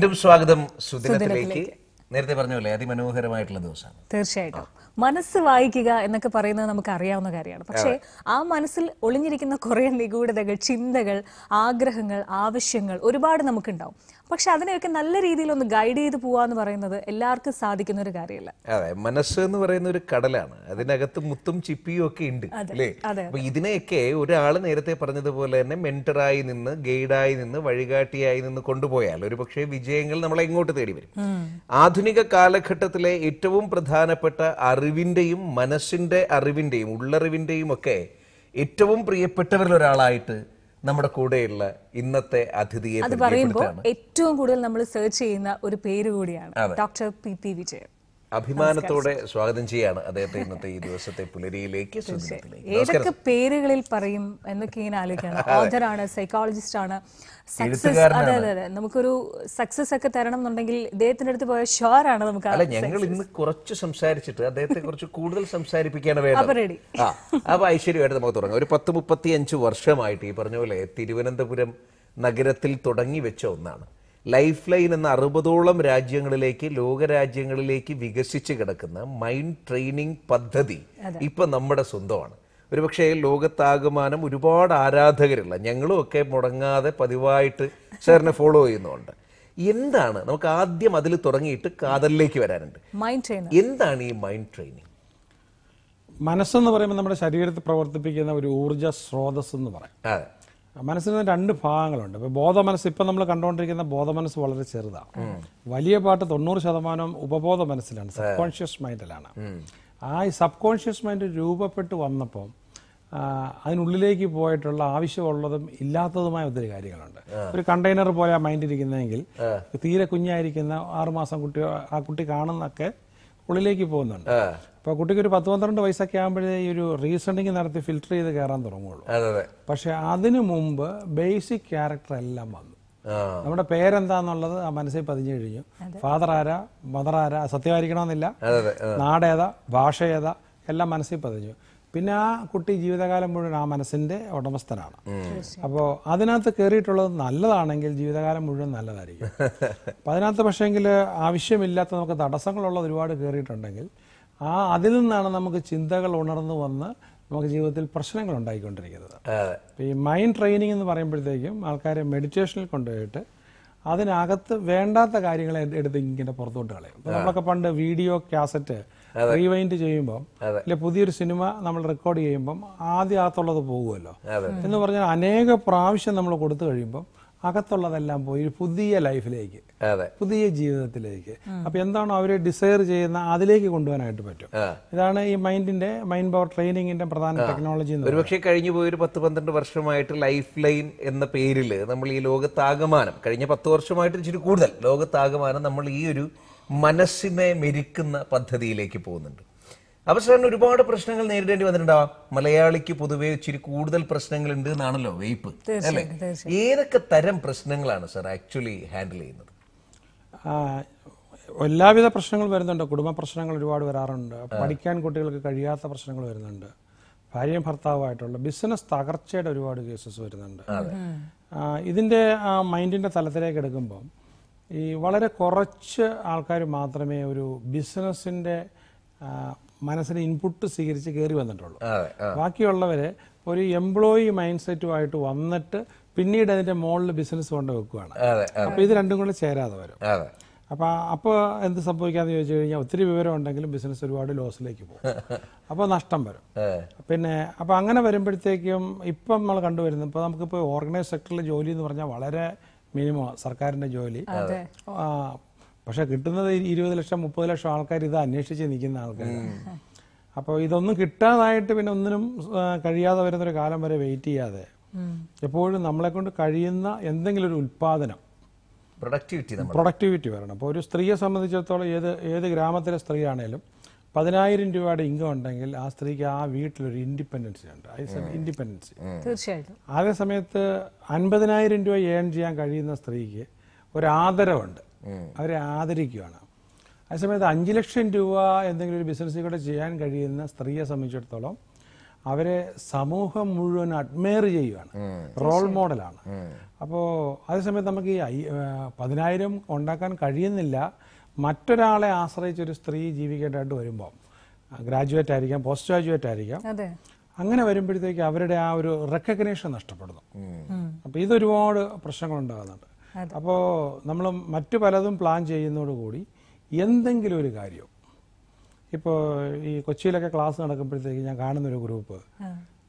വീണ്ടും സ്വാഗതം സുദിനത്തിലേക്ക് നേരത്തെ പറഞ്ഞ പോലെ അതിമനോഹരമായിട്ടുള്ള ദിവസമാണ് തീർച്ചയായിട്ടും മനസ്സ് വായിക്കുക എന്നൊക്കെ പറയുന്നത് നമുക്ക് അറിയാവുന്ന കാര്യമാണ് പക്ഷേ ആ മനസ്സിൽ ഒളിഞ്ഞിരിക്കുന്ന കുറേ നിഗൂഢതകൾ ചിന്തകൾ ആഗ്രഹങ്ങൾ ആവശ്യങ്ങൾ ഒരുപാട് നമുക്കുണ്ടാവും പക്ഷെ അതിനെയൊക്കെ നല്ല രീതിയിൽ ഒന്ന് ഗൈഡ് ചെയ്ത് പോവാന്ന് പറയുന്നത് എല്ലാവർക്കും സാധിക്കുന്ന ഒരു കാര്യമല്ല അതെ മനസ്സ് എന്ന് പറയുന്ന ഒരു കടലാണ് അതിനകത്ത് മുത്തും ചിപ്പിയും ഒക്കെ ഉണ്ട് അല്ലേ അപ്പൊ ഇതിനെയൊക്കെ ഒരാൾ നേരത്തെ പറഞ്ഞതുപോലെ തന്നെ മെന്ററായി നിന്ന് ഗൈഡായി നിന്ന് വഴികാട്ടിയായി നിന്ന് കൊണ്ടുപോയാൽ ഒരു പക്ഷേ വിജയങ്ങൾ നമ്മളെ ഇങ്ങോട്ട് തേടി വരും ആധുനിക കാലഘട്ടത്തിലെ ഏറ്റവും പ്രധാനപ്പെട്ട അറിവിന്റെയും മനസ്സിന്റെ അറിവിന്റെയും ഉള്ളറിവിന്റെയും ഒക്കെ ഏറ്റവും പ്രിയപ്പെട്ടവരിലൊരാളായിട്ട് നമ്മുടെ കൂടെയുള്ള ഇന്നത്തെ അതിഥിയെ അത് പറയുമ്പോൾ ഏറ്റവും കൂടുതൽ നമ്മൾ സെർച്ച് ചെയ്യുന്ന ഒരു പേര് കൂടിയാണ് ഡോക്ടർ പി പി വിജയൻ അഭിമാനത്തോടെ സ്വാഗതം ചെയ്യാണ് അദ്ദേഹത്തെ ഇന്നത്തെ ഈ ദിവസത്തെ പുലരിയിലേക്ക് ഏതൊക്കെ പേരുകളിൽ പറയും എന്നൊക്കെ ഇങ്ങനെ ആലോചിക്കണം ഓഥറാണ് സൈക്കോളജിസ്റ്റ് ആണ് സക്സസ് നമുക്കൊരു സക്സസ് ഒക്കെ തരണം എന്നുണ്ടെങ്കിൽ ഇദ്ദേഹത്തിന്റെ അടുത്ത് പോയ ഷോർ ആണ് നമുക്ക് അല്ല ഞങ്ങൾ ഇന്ന് കുറച്ച് സംസാരിച്ചിട്ട് അദ്ദേഹത്തെ കുറച്ച് കൂടുതൽ സംസാരിപ്പിക്കാണ് വേണ്ടത് അപ്പൊ ഐശ്വര്യമായിട്ട് നമുക്ക് തുടങ്ങാം ഒരു പത്ത് മുപ്പത്തി അഞ്ച് വർഷമായിട്ട് ഈ പറഞ്ഞ പോലെ തിരുവനന്തപുരം നഗരത്തിൽ തുടങ്ങി വെച്ച ഒന്നാണ് ലൈഫ് ലൈൻ എന്ന അറുപതോളം രാജ്യങ്ങളിലേക്ക് ലോകരാജ്യങ്ങളിലേക്ക് വികസിച്ച് കിടക്കുന്ന മൈൻഡ് ട്രെയിനിങ് പദ്ധതി ഇപ്പൊ നമ്മുടെ സ്വന്തമാണ് ഒരുപക്ഷെ ലോകത്താകമാനം ഒരുപാട് ആരാധകരുള്ള ഞങ്ങളും ഒക്കെ മുടങ്ങാതെ പതിവായിട്ട് സാറിനെ ഫോളോ ചെയ്യുന്നുണ്ട് എന്താണ് നമുക്ക് ആദ്യം അതിൽ തുടങ്ങിയിട്ട് കാതലിലേക്ക് വരാനുണ്ട് എന്താണ് ഈ മൈൻഡ് ട്രെയിനിങ് മനസ്സെന്ന് പറയുമ്പോൾ നമ്മുടെ ശരീരത്തെ പ്രവർത്തിപ്പിക്കുന്ന ഒരു ഊർജ സ്രോതസ് എന്ന് പറയും മനസ്സിന് രണ്ട് ഭാഗങ്ങളുണ്ട് ഇപ്പോൾ ബോധ മനസ്സ് ഇപ്പം നമ്മൾ കണ്ടുകൊണ്ടിരിക്കുന്ന ബോധ മനസ്സ് വളരെ ചെറുതാണ് വലിയ പാട്ട് തൊണ്ണൂറ് ശതമാനം ഉപബോധ മനസ്സിലാണ് സബ് കോൺഷ്യസ് മൈൻഡിലാണ് ആ സബ് കോൺഷ്യസ് മൈൻഡ് രൂപപ്പെട്ട് വന്നപ്പോൾ അതിനുള്ളിലേക്ക് പോയിട്ടുള്ള ആവശ്യമുള്ളതും ഇല്ലാത്തതുമായ ഒത്തിരി കാര്യങ്ങളുണ്ട് ഒരു കണ്ടെയ്നർ പോലെ ആ മൈൻഡ് ഇരിക്കുന്നതെങ്കിൽ തീരെ കുഞ്ഞായിരിക്കുന്ന ആറുമാസം കുട്ടി ആ കുട്ടി കാണുന്നൊക്കെ ഉള്ളിലേക്ക് പോകുന്നുണ്ട് അപ്പൊ കുട്ടിക്ക് ഒരു പത്ത് പന്ത്രണ്ട് വയസ്സൊക്കെ ആകുമ്പോഴേ ഈ ഒരു റീസണിങ് നടത്തി ഫിൽറ്റർ ചെയ്ത് കയറാൻ തുടങ്ങുള്ളൂ പക്ഷെ അതിനു മുമ്പ് ബേസിക് ക്യാരക്ടർ എല്ലാം വന്നു നമ്മുടെ പേരെന്താന്നുള്ളത് ആ മനസ്സിൽ പതിഞ്ഞു കഴിഞ്ഞു ഫാദർ ആരാ മദർ ആരാ സത്യമായിരിക്കണമെന്നില്ല നാടേതാ ഭാഷ ഏതാ എല്ലാം മനസ്സിൽ പതിഞ്ഞു പിന്നെ ആ കുട്ടി ജീവിതകാലം മുഴുവൻ ആ മനസ്സിന്റെ ഉടമസ്ഥനാണ് അപ്പോൾ അതിനകത്ത് കയറിയിട്ടുള്ളത് നല്ലതാണെങ്കിൽ ജീവിതകാലം മുഴുവൻ നല്ലതായിരിക്കും അപ്പൊ അതിനകത്ത് പക്ഷേങ്കിൽ ആവശ്യമില്ലാത്ത നമുക്ക് തടസ്സങ്ങളുള്ളത് ഒരുപാട് കയറിയിട്ടുണ്ടെങ്കിൽ ആ അതിൽ നിന്നാണ് നമുക്ക് ചിന്തകൾ ഉണർന്നു വന്ന് നമുക്ക് ജീവിതത്തിൽ പ്രശ്നങ്ങൾ ഉണ്ടായിക്കൊണ്ടിരിക്കുന്നത് ഈ മൈൻഡ് ട്രെയിനിങ് എന്ന് പറയുമ്പോഴത്തേക്കും ആൾക്കാരെ മെഡിറ്റേഷനിൽ കൊണ്ടുപോയിട്ട് അതിനകത്ത് വേണ്ടാത്ത കാര്യങ്ങളെ എടുത്ത് ഇങ്ങനെ പുറത്തോട്ട് കളയും ഇപ്പൊ നമ്മളൊക്കെ പണ്ട് വീഡിയോ കാസറ്റ് റീവൈൻഡ് ചെയ്യുമ്പോൾ അല്ലെ പുതിയൊരു സിനിമ നമ്മൾ റെക്കോർഡ് ചെയ്യുമ്പം ആദ്യം അകത്തുള്ളത് പോകുമല്ലോ എന്ന് പറഞ്ഞാൽ അനേക പ്രാവശ്യം നമ്മൾ കൊടുത്തു കഴിയുമ്പം അകത്തുള്ളതെല്ലാം പോയി ഒരു പുതിയ ലൈഫിലേക്ക് പുതിയ ജീവിതത്തിലേക്ക് അപ്പൊ എന്താണോ അവരെ ഡിസൈർ ചെയ്യുന്ന അതിലേക്ക് കൊണ്ടുപോകാനായിട്ട് പറ്റും ഇതാണ് ഈ മൈൻഡിന്റെ മൈൻഡ് പവർ ട്രെയിനിങ്ങിന്റെ പ്രധാന ടെക്നോളജി ഒരുപക്ഷെ കഴിഞ്ഞു പോയൊരു പത്ത് പന്ത്രണ്ട് വർഷമായിട്ട് ലൈഫ് ലൈൻ എന്ന പേരിൽ നമ്മൾ ഈ ലോകത്താകമാനം കഴിഞ്ഞ പത്ത് വർഷമായിട്ട് ഇച്ചിരി കൂടുതൽ ലോകത്താകമാനം നമ്മൾ ഈ ഒരു മനസ്സിനെ മെരിക്കുന്ന പദ്ധതിയിലേക്ക് പോകുന്നുണ്ട് അപ്പൊ സാറിന് ഒരുപാട് പ്രശ്നങ്ങൾ നേരിടേണ്ടി വന്നിട്ടുണ്ടാവാം മലയാളിക്ക് പൊതുവെ ഇച്ചിരി കൂടുതൽ പ്രശ്നങ്ങൾ ഉണ്ട് എന്നാണല്ലോ വെയ്പ്പ് അല്ലേ ഏതൊക്കെ തരം പ്രശ്നങ്ങളാണ് സാർ ആക്ച്വലി ഹാൻഡിൽ ചെയ്യുന്നത് എല്ലാവിധ പ്രശ്നങ്ങൾ വരുന്നുണ്ട് കുടുംബ പ്രശ്നങ്ങൾ ഒരുപാട് വരാറുണ്ട് പഠിക്കാൻ കുട്ടികൾക്ക് കഴിയാത്ത പ്രശ്നങ്ങൾ വരുന്നുണ്ട് ഭാര്യയും ഭർത്താവുമായിട്ടുള്ള ബിസിനസ് തകർച്ചയുടെ ഒരുപാട് കേസസ് വരുന്നുണ്ട് ഇതിൻ്റെ മൈൻഡിൻ്റെ തലത്തിലേക്ക് എടുക്കുമ്പം ഈ വളരെ കുറച്ച് ആൾക്കാർ മാത്രമേ ഒരു ബിസിനസ്സിൻ്റെ മനസ്സിന് ഇൻപുട്ട് സ്വീകരിച്ച് കയറി വന്നിട്ടുള്ളൂ ബാക്കിയുള്ളവർ ഒരു എംപ്ലോയി മൈൻഡ് സെറ്റുമായിട്ട് വന്നിട്ട് പിന്നീട് അതിന്റെ മോളിൽ ബിസിനസ് കൊണ്ട് വെക്കുകയാണ് അപ്പൊ ഇത് രണ്ടും കൂടെ ചേരാതെ വരും അപ്പൊ അപ്പൊ എന്ത് സംഭവിക്കാന്ന് ചോദിച്ചു കഴിഞ്ഞാൽ ഒത്തിരി വിവരം ഉണ്ടെങ്കിലും ബിസിനസ് ഒരുപാട് ലോസിലേക്ക് പോകും അപ്പൊ നഷ്ടം വരും പിന്നെ അപ്പൊ അങ്ങനെ വരുമ്പോഴത്തേക്കും ഇപ്പം നമ്മൾ കണ്ടുവരുന്നത് ഇപ്പൊ നമുക്കിപ്പോ ഓർഗനൈസ് സെക്ടറിലെ ജോലി എന്ന് പറഞ്ഞാൽ വളരെ മിനിമം സർക്കാരിന്റെ ജോലി പക്ഷെ കിട്ടുന്നത് ഇരുപത് ലക്ഷം മുപ്പത് ലക്ഷം ആൾക്കാർ ഇത് അന്വേഷിച്ച് നിൽക്കുന്ന ആൾക്കാർ അപ്പോൾ ഇതൊന്നും കിട്ടാതായിട്ട് പിന്നെ ഒന്നിനും കഴിയാതെ വരുന്നൊരു കാലം വരെ വെയിറ്റ് ചെയ്യാതെ എപ്പോഴും നമ്മളെ കൊണ്ട് കഴിയുന്ന എന്തെങ്കിലും ഒരു ഉൽപ്പാദനം പ്രൊഡക്ടിവിറ്റി പ്രൊഡക്ടിവിറ്റി വരണം അപ്പോൾ ഒരു സ്ത്രീയെ സംബന്ധിച്ചിടത്തോളം ഏത് ഏത് ഗ്രാമത്തിലെ സ്ത്രീ ആണെങ്കിലും പതിനായിരം രൂപയുടെ ഇൻകം ഉണ്ടെങ്കിൽ ആ സ്ത്രീക്ക് ആ വീട്ടിലൊരു ഇൻഡിപെൻഡൻസി ഉണ്ട് ഇൻഡിപെൻഡൻസി തീർച്ചയായിട്ടും അതേ സമയത്ത് അൻപതിനായിരം രൂപ ഏൺ ചെയ്യാൻ കഴിയുന്ന സ്ത്രീക്ക് ഒരു ആദരവുണ്ട് അവരെ ആദരിക്കുകയാണ് അതേസമയത്ത് അഞ്ച് ലക്ഷം രൂപ എന്തെങ്കിലും ഒരു ബിസിനസ്സിലൂടെ ചെയ്യാൻ കഴിയുന്ന സ്ത്രീയെ സംബന്ധിച്ചിടത്തോളം അവരെ സമൂഹം മുഴുവൻ അഡ്മയർ ചെയ്യുകയാണ് റോൾ മോഡലാണ് അപ്പോൾ അതേസമയത്ത് നമുക്ക് ഈ പതിനായിരം ഉണ്ടാക്കാൻ കഴിയുന്നില്ല മറ്റൊരാളെ ആശ്രയിച്ചൊരു സ്ത്രീ ജീവിക്കേണ്ടതായിട്ട് വരുമ്പോൾ ഗ്രാജുവേറ്റ് ആയിരിക്കാം പോസ്റ്റ് ഗ്രാജുവേറ്റ് ആയിരിക്കാം അങ്ങനെ വരുമ്പോഴത്തേക്ക് അവരുടെ ആ ഒരു റെക്കഗ്നേഷൻ നഷ്ടപ്പെടുന്നു അപ്പോൾ ഇതൊരുപാട് പ്രശ്നങ്ങൾ ഉണ്ടാകുന്നുണ്ട് അപ്പോൾ നമ്മൾ മറ്റു പലതും പ്ലാൻ കൂടി എന്തെങ്കിലും ഒരു കാര്യം ഇപ്പോൾ ഈ കൊച്ചിയിലൊക്കെ ക്ലാസ് നടക്കുമ്പോഴത്തേക്ക് ഞാൻ കാണുന്നൊരു ഗ്രൂപ്പ്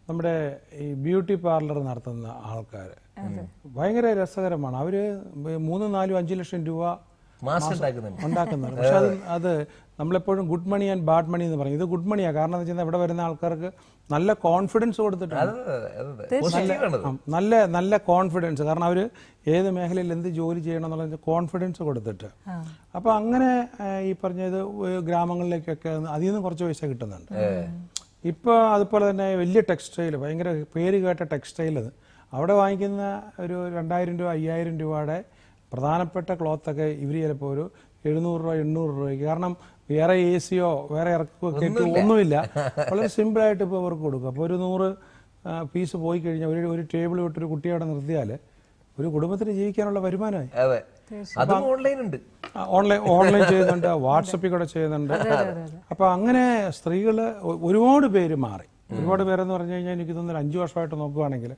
നമ്മുടെ ഈ ബ്യൂട്ടി പാർലർ നടത്തുന്ന ആൾക്കാർ ഭയങ്കര രസകരമാണ് അവർ മൂന്ന് നാലും അഞ്ച് ലക്ഷം രൂപ ഉണ്ടാക്കുന്നുണ്ട് പക്ഷെ അത് അത് നമ്മളെപ്പോഴും good money and bad money എന്ന് പറയും ഇത് ഗുഡ് മണിയാണ് കാരണം എന്ന് വെച്ചാൽ ഇവിടെ വരുന്ന ആൾക്കാർക്ക് നല്ല കോൺഫിഡൻസ് കൊടുത്തിട്ടുണ്ട് നല്ല നല്ല കോൺഫിഡൻസ് കാരണം അവർ ഏത് മേഖലയിൽ എന്ത് ജോലി ചെയ്യണം എന്നുള്ള കോൺഫിഡൻസ് കൊടുത്തിട്ട് അപ്പോൾ അങ്ങനെ ഈ പറഞ്ഞത് ഇത് ഗ്രാമങ്ങളിലേക്കൊക്കെ അതിൽ നിന്ന് കുറച്ച് പൈസ കിട്ടുന്നുണ്ട് ഇപ്പൊ അതുപോലെ തന്നെ വലിയ ടെക്സ്റ്റൈൽ ഭയങ്കര പേര് കേട്ട ടെക്സ്റ്റൈൽ അത് അവിടെ വാങ്ങിക്കുന്ന ഒരു രണ്ടായിരം രൂപ അയ്യായിരം രൂപയുടെ പ്രധാനപ്പെട്ട ക്ലോത്തൊക്കെ ഇവർ ചിലപ്പോൾ ഒരു എഴുന്നൂറ് രൂപ എണ്ണൂറ് രൂപയ്ക്ക് കാരണം വേറെ എ സിയോ വേറെ ഇറക്കുകയോ ഒന്നുമില്ല വളരെ സിമ്പിളായിട്ട് ഇപ്പോൾ അവർക്ക് കൊടുക്കും അപ്പോൾ ഒരു നൂറ് പീസ് പോയി കഴിഞ്ഞാൽ ഒരു ഒരു ടേബിൾ വിട്ട് ഒരു കുട്ടിയെ അവിടെ നിർത്തിയാൽ ഒരു കുടുംബത്തിന് ജീവിക്കാനുള്ള വരുമാനമായി അതെ അതും ഓൺലൈൻ ഉണ്ട് ഓൺലൈൻ ഓൺലൈൻ ചെയ്യുന്നുണ്ട് വാട്സപ്പിൽ കൂടെ ചെയ്യുന്നുണ്ട് അപ്പോൾ അങ്ങനെ സ്ത്രീകൾ ഒരുപാട് പേര് മാറി ഒരുപാട് പേരെന്ന് പറഞ്ഞു കഴിഞ്ഞാൽ എനിക്ക് തോന്നുന്നു അഞ്ച് വർഷമായിട്ട് നോക്കുകയാണെങ്കിൽ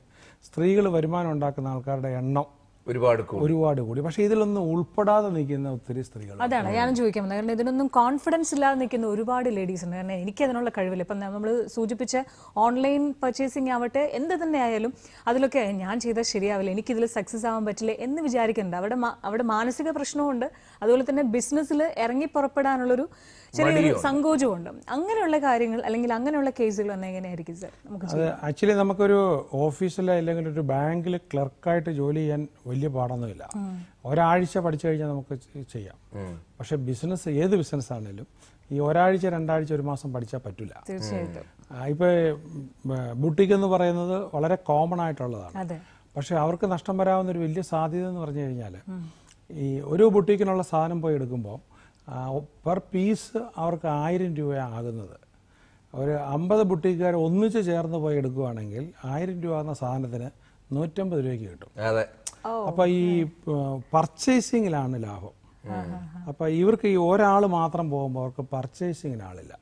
സ്ത്രീകൾ വരുമാനം ഉണ്ടാക്കുന്ന ആൾക്കാരുടെ എണ്ണം ഒരുപാട് ഒരുപാട് കൂടി പക്ഷെ ഇതിലൊന്നും ഉൾപ്പെടാതെ നിൽക്കുന്ന ഒത്തിരി സ്ത്രീകൾ അതാണ് ഞാനും ചോദിക്കാൻ വന്നത് കാരണം ഇതിനൊന്നും കോൺഫിഡൻസ് ഇല്ലാതെ നിൽക്കുന്ന ഒരുപാട് ലേഡീസ് ഉണ്ട് കാരണം എനിക്ക് അതിനുള്ള കഴിവില്ല ഇപ്പം നമ്മൾ സൂചിപ്പിച്ച ഓൺലൈൻ പർച്ചേസിംഗ് ആവട്ടെ എന്ത് തന്നെ ആയാലും അതിലൊക്കെ ഞാൻ ചെയ്താൽ ശരിയാവില്ല എനിക്കിതിൽ സക്സസ് ആവാൻ പറ്റില്ല എന്ന് വിചാരിക്കുന്നുണ്ട് അവിടെ അവിടെ മാനസിക പ്രശ്നമുണ്ട് അതുപോലെ തന്നെ ബിസിനസ്സിൽ ഇറങ്ങി പുറപ്പെടാനുള്ളൊരു ചെറിയൊരു സങ്കോചമുണ്ട് അങ്ങനെയുള്ള കാര്യങ്ങൾ അല്ലെങ്കിൽ അങ്ങനെയുള്ള കേസുകൾ വന്നാൽ എങ്ങനെയായിരിക്കും സാർ നമുക്ക് അത് ആക്ച്വലി നമുക്കൊരു ഓഫീസിലെ അല്ലെങ്കിൽ ഒരു ബാങ്കിൽ ക്ലർക്കായിട്ട് ജോലി ചെയ്യാൻ വലിയ പാടൊന്നുമില്ല ഒരാഴ്ച പഠിച്ചു കഴിഞ്ഞാൽ നമുക്ക് ചെയ്യാം പക്ഷെ ബിസിനസ് ഏത് ബിസിനസ് ആണെങ്കിലും ഈ ഒരാഴ്ച രണ്ടാഴ്ച ഒരു മാസം പഠിച്ചാൽ പറ്റില്ല ഇപ്പൊ ബുട്ടിക് എന്ന് പറയുന്നത് വളരെ കോമൺ ആയിട്ടുള്ളതാണ് പക്ഷെ അവർക്ക് നഷ്ടം വരാവുന്ന ഒരു വലിയ സാധ്യത എന്ന് പറഞ്ഞു കഴിഞ്ഞാൽ ഈ ഒരു ബുട്ടിക്കിനുള്ള സാധനം പോയി എടുക്കുമ്പോൾ പെർ പീസ് അവർക്ക് ആയിരം രൂപയാണ് ആകുന്നത് ഒരു അമ്പത് ബുട്ടിക്കാർ ഒന്നിച്ച് ചേർന്ന് പോയി എടുക്കുകയാണെങ്കിൽ ആയിരം രൂപ ആകുന്ന സാധനത്തിന് നൂറ്റമ്പത് രൂപയ്ക്ക് കിട്ടും അതെ അപ്പം ഈ പർച്ചേസിങ്ങിലാണ് ലാഭം അപ്പം ഇവർക്ക് ഈ ഒരാൾ മാത്രം പോകുമ്പോൾ അവർക്ക് പർച്ചേസിങ്ങിന് ആളില്ല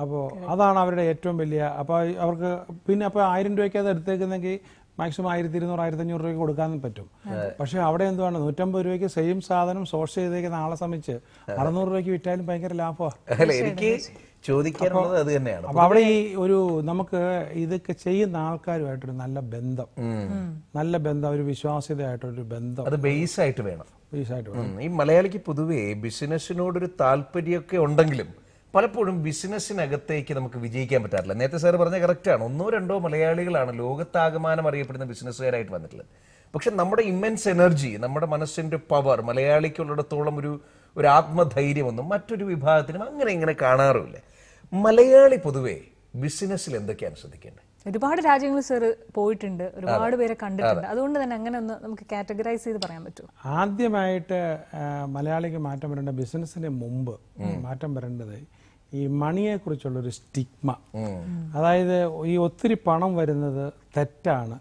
അപ്പോൾ അതാണ് അവരുടെ ഏറ്റവും വലിയ അപ്പോൾ അവർക്ക് പിന്നെ അപ്പോൾ ആയിരം രൂപയ്ക്ക് അത് എടുത്തേക്കുന്നെങ്കിൽ മാക്സിമം ആയിരത്തി ഇരുന്നൂറ് ആയിരത്തി അഞ്ഞൂറ് രൂപയ്ക്ക് കൊടുക്കാൻ പറ്റും പക്ഷേ അവിടെ എന്തുവാണ് നൂറ്റമ്പത് രൂപയ്ക്ക് സെയിം സാധനം സോഴ്സ് ചെയ്തേക്ക് നാളെ സമയത്ത് അറുന്നൂറ് രൂപയ്ക്ക് വിറ്റാലും ഭയങ്കര ലാഭമാണ് തന്നെയാണ് അപ്പൊ അവിടെ ഈ ഒരു നമുക്ക് ഇതൊക്കെ ചെയ്യുന്ന ആൾക്കാരുമായിട്ടൊരു നല്ല ബന്ധം നല്ല ബന്ധം ഒരു വിശ്വാസ്യതയായിട്ടൊരു ബന്ധം അത് ബേസ് ആയിട്ട് വേണം ബേസ് ആയിട്ട് വേണം ഈ മലയാളിക്ക് പൊതുവേ ബിസിനസ്സിനോടൊരു താല്പര്യമൊക്കെ ഉണ്ടെങ്കിലും പലപ്പോഴും ബിസിനസ്സിനകത്തേക്ക് നമുക്ക് വിജയിക്കാൻ പറ്റാറില്ല നേരത്തെ സാർ പറഞ്ഞ കറക്റ്റാണ് ഒന്നോ രണ്ടോ മലയാളികളാണ് ലോകത്താകമാനം അറിയപ്പെടുന്ന ബിസിനസ്സുകാരായിട്ട് വന്നിട്ടുള്ളത് പക്ഷെ നമ്മുടെ ഇമ്മൻസ് എനർജി നമ്മുടെ മനസ്സിൻ്റെ പവർ മലയാളിക്കുള്ളിടത്തോളം ഒരു ഒരു ആത്മധൈര്യമൊന്നും മറ്റൊരു വിഭാഗത്തിനും അങ്ങനെ ഇങ്ങനെ കാണാറുമില്ല മലയാളി പൊതുവേ ബിസിനസ്സിൽ എന്തൊക്കെയാണ് ശ്രദ്ധിക്കേണ്ടത് ഒരുപാട് രാജ്യങ്ങൾ സാർ പോയിട്ടുണ്ട് ഒരുപാട് പേരെ കണ്ടിട്ടുണ്ട് അതുകൊണ്ട് തന്നെ അങ്ങനെ ഒന്ന് നമുക്ക് കാറ്റഗറൈസ് ചെയ്ത് പറയാൻ പറ്റും ആദ്യമായിട്ട് മലയാളിക്ക് മാറ്റം വരേണ്ട ബിസിനസ്സിന് മുമ്പ് മാറ്റം വരേണ്ടത് ഈ ഒരു സ്റ്റിഗ്മ അതായത് ഈ ഒത്തിരി പണം വരുന്നത് തെറ്റാണ്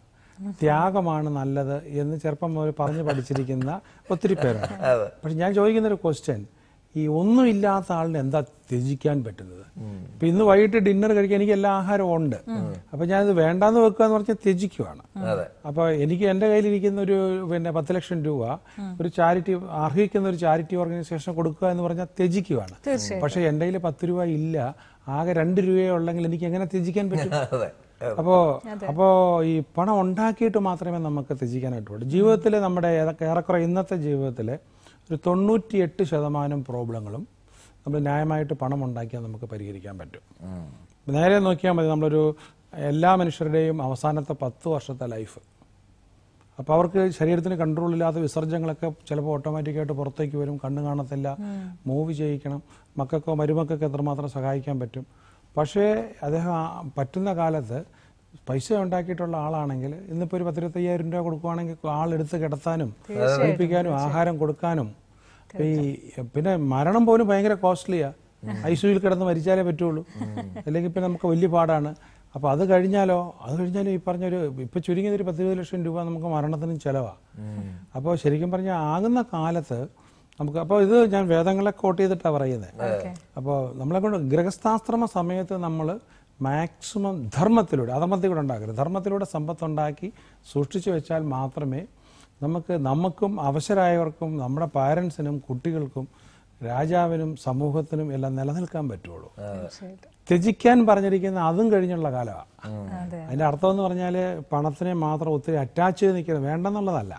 ത്യാഗമാണ് നല്ലത് എന്ന് ചെറുപ്പം മുതൽ പറഞ്ഞു പഠിച്ചിരിക്കുന്ന ഒത്തിരി പേരാണ് പക്ഷെ ഞാൻ ചോദിക്കുന്ന ഒരു ക്വസ്റ്റ്യൻ ഈ ഒന്നുമില്ലാത്ത ആളിന് എന്താ ത്യജിക്കാൻ പറ്റുന്നത് ഇപ്പൊ ഇന്ന് വൈകിട്ട് ഡിന്നർ കഴിക്കാൻ എനിക്ക് എല്ലാ ആഹാരവും ഉണ്ട് അപ്പൊ ഞാനിത് വേണ്ടാന്ന് വെക്കുക എന്ന് പറഞ്ഞാൽ ത്യജിക്കുവാണ് അപ്പൊ എനിക്ക് എന്റെ കയ്യിലിരിക്കുന്ന ഒരു പിന്നെ പത്ത് ലക്ഷം രൂപ ഒരു ചാരിറ്റി അർഹിക്കുന്ന ഒരു ചാരിറ്റി ഓർഗനൈസേഷൻ കൊടുക്കുക എന്ന് പറഞ്ഞാൽ ത്യജിക്കുവാണ് പക്ഷെ എന്റെ കയ്യിൽ പത്ത് രൂപ ഇല്ല ആകെ രണ്ട് രൂപയേ ഉള്ളെങ്കിൽ എനിക്ക് എങ്ങനെ ത്യജിക്കാൻ പറ്റും അപ്പോ അപ്പോ ഈ പണം ഉണ്ടാക്കിയിട്ട് മാത്രമേ നമുക്ക് ത്യജിക്കാനായിട്ടുള്ളൂ ജീവിതത്തിൽ നമ്മുടെ ഏറെക്കുറെ ഇന്നത്തെ ജീവിതത്തില് ഒരു തൊണ്ണൂറ്റിയെട്ട് ശതമാനം പ്രോബ്ലങ്ങളും നമ്മൾ ന്യായമായിട്ട് പണം ഉണ്ടാക്കിയാൽ നമുക്ക് പരിഹരിക്കാൻ പറ്റും നേരെ നോക്കിയാൽ മതി നമ്മളൊരു എല്ലാ മനുഷ്യരുടെയും അവസാനത്തെ പത്ത് വർഷത്തെ ലൈഫ് അപ്പോൾ അവർക്ക് ശരീരത്തിന് കൺട്രോൾ ഇല്ലാത്ത വിസർജ്യങ്ങളൊക്കെ ചിലപ്പോൾ ഓട്ടോമാറ്റിക്കായിട്ട് പുറത്തേക്ക് വരും കണ്ണ് കാണത്തില്ല മൂവ് ചെയ്യിക്കണം മക്കൾക്കോ മരുമക്കൾക്കോ എത്രമാത്രം സഹായിക്കാൻ പറ്റും പക്ഷേ അദ്ദേഹം പറ്റുന്ന കാലത്ത് പൈസ ഉണ്ടാക്കിയിട്ടുള്ള ആളാണെങ്കിൽ ഇന്നിപ്പോൾ ഒരു പത്തിരുപത്തയ്യായിരം രൂപ കൊടുക്കുവാണെങ്കിൽ ആളെടുത്ത് കിടത്താനും കുളിപ്പിക്കാനും ആഹാരം കൊടുക്കാനും ഈ പിന്നെ മരണം പോലും ഭയങ്കര കോസ്റ്റ്ലിയാണ് ഐ കിടന്ന് മരിച്ചാലേ പറ്റുള്ളൂ അല്ലെങ്കിൽ പിന്നെ നമുക്ക് വലിയ പാടാണ് അപ്പോൾ അത് കഴിഞ്ഞാലോ അത് കഴിഞ്ഞാലും ഈ പറഞ്ഞൊരു ഇപ്പോൾ ചുരുങ്ങിയത് ഒരു പത്തിരുപത് ലക്ഷം രൂപ നമുക്ക് മരണത്തിനും ചിലവാണ് അപ്പോൾ ശരിക്കും പറഞ്ഞാൽ ആകുന്ന കാലത്ത് നമുക്ക് അപ്പോൾ ഇത് ഞാൻ വേദങ്ങളെ കോട്ട് ചെയ്തിട്ടാണ് പറയുന്നത് അപ്പോൾ നമ്മളെ കൊണ്ട് ഗ്രഹസ്ഥാശ്രമ സമയത്ത് നമ്മൾ മാക്സിമം ധർമ്മത്തിലൂടെ കൂടെ ഉണ്ടാക്കരുത് ധർമ്മത്തിലൂടെ സമ്പത്തുണ്ടാക്കി സൂക്ഷിച്ചു വെച്ചാൽ മാത്രമേ നമുക്ക് നമുക്കും അവശരായവർക്കും നമ്മുടെ പാരൻസിനും കുട്ടികൾക്കും രാജാവിനും സമൂഹത്തിനും എല്ലാം നിലനിൽക്കാൻ പറ്റുള്ളൂ ത്യജിക്കാൻ പറഞ്ഞിരിക്കുന്ന അതും കഴിഞ്ഞുള്ള കാലമാണ് അതിന്റെ അർത്ഥം എന്ന് പറഞ്ഞാൽ പണത്തിനെ മാത്രം ഒത്തിരി അറ്റാച്ച് ചെയ്ത് നിൽക്കുന്നത് വേണ്ടെന്നുള്ളതല്ല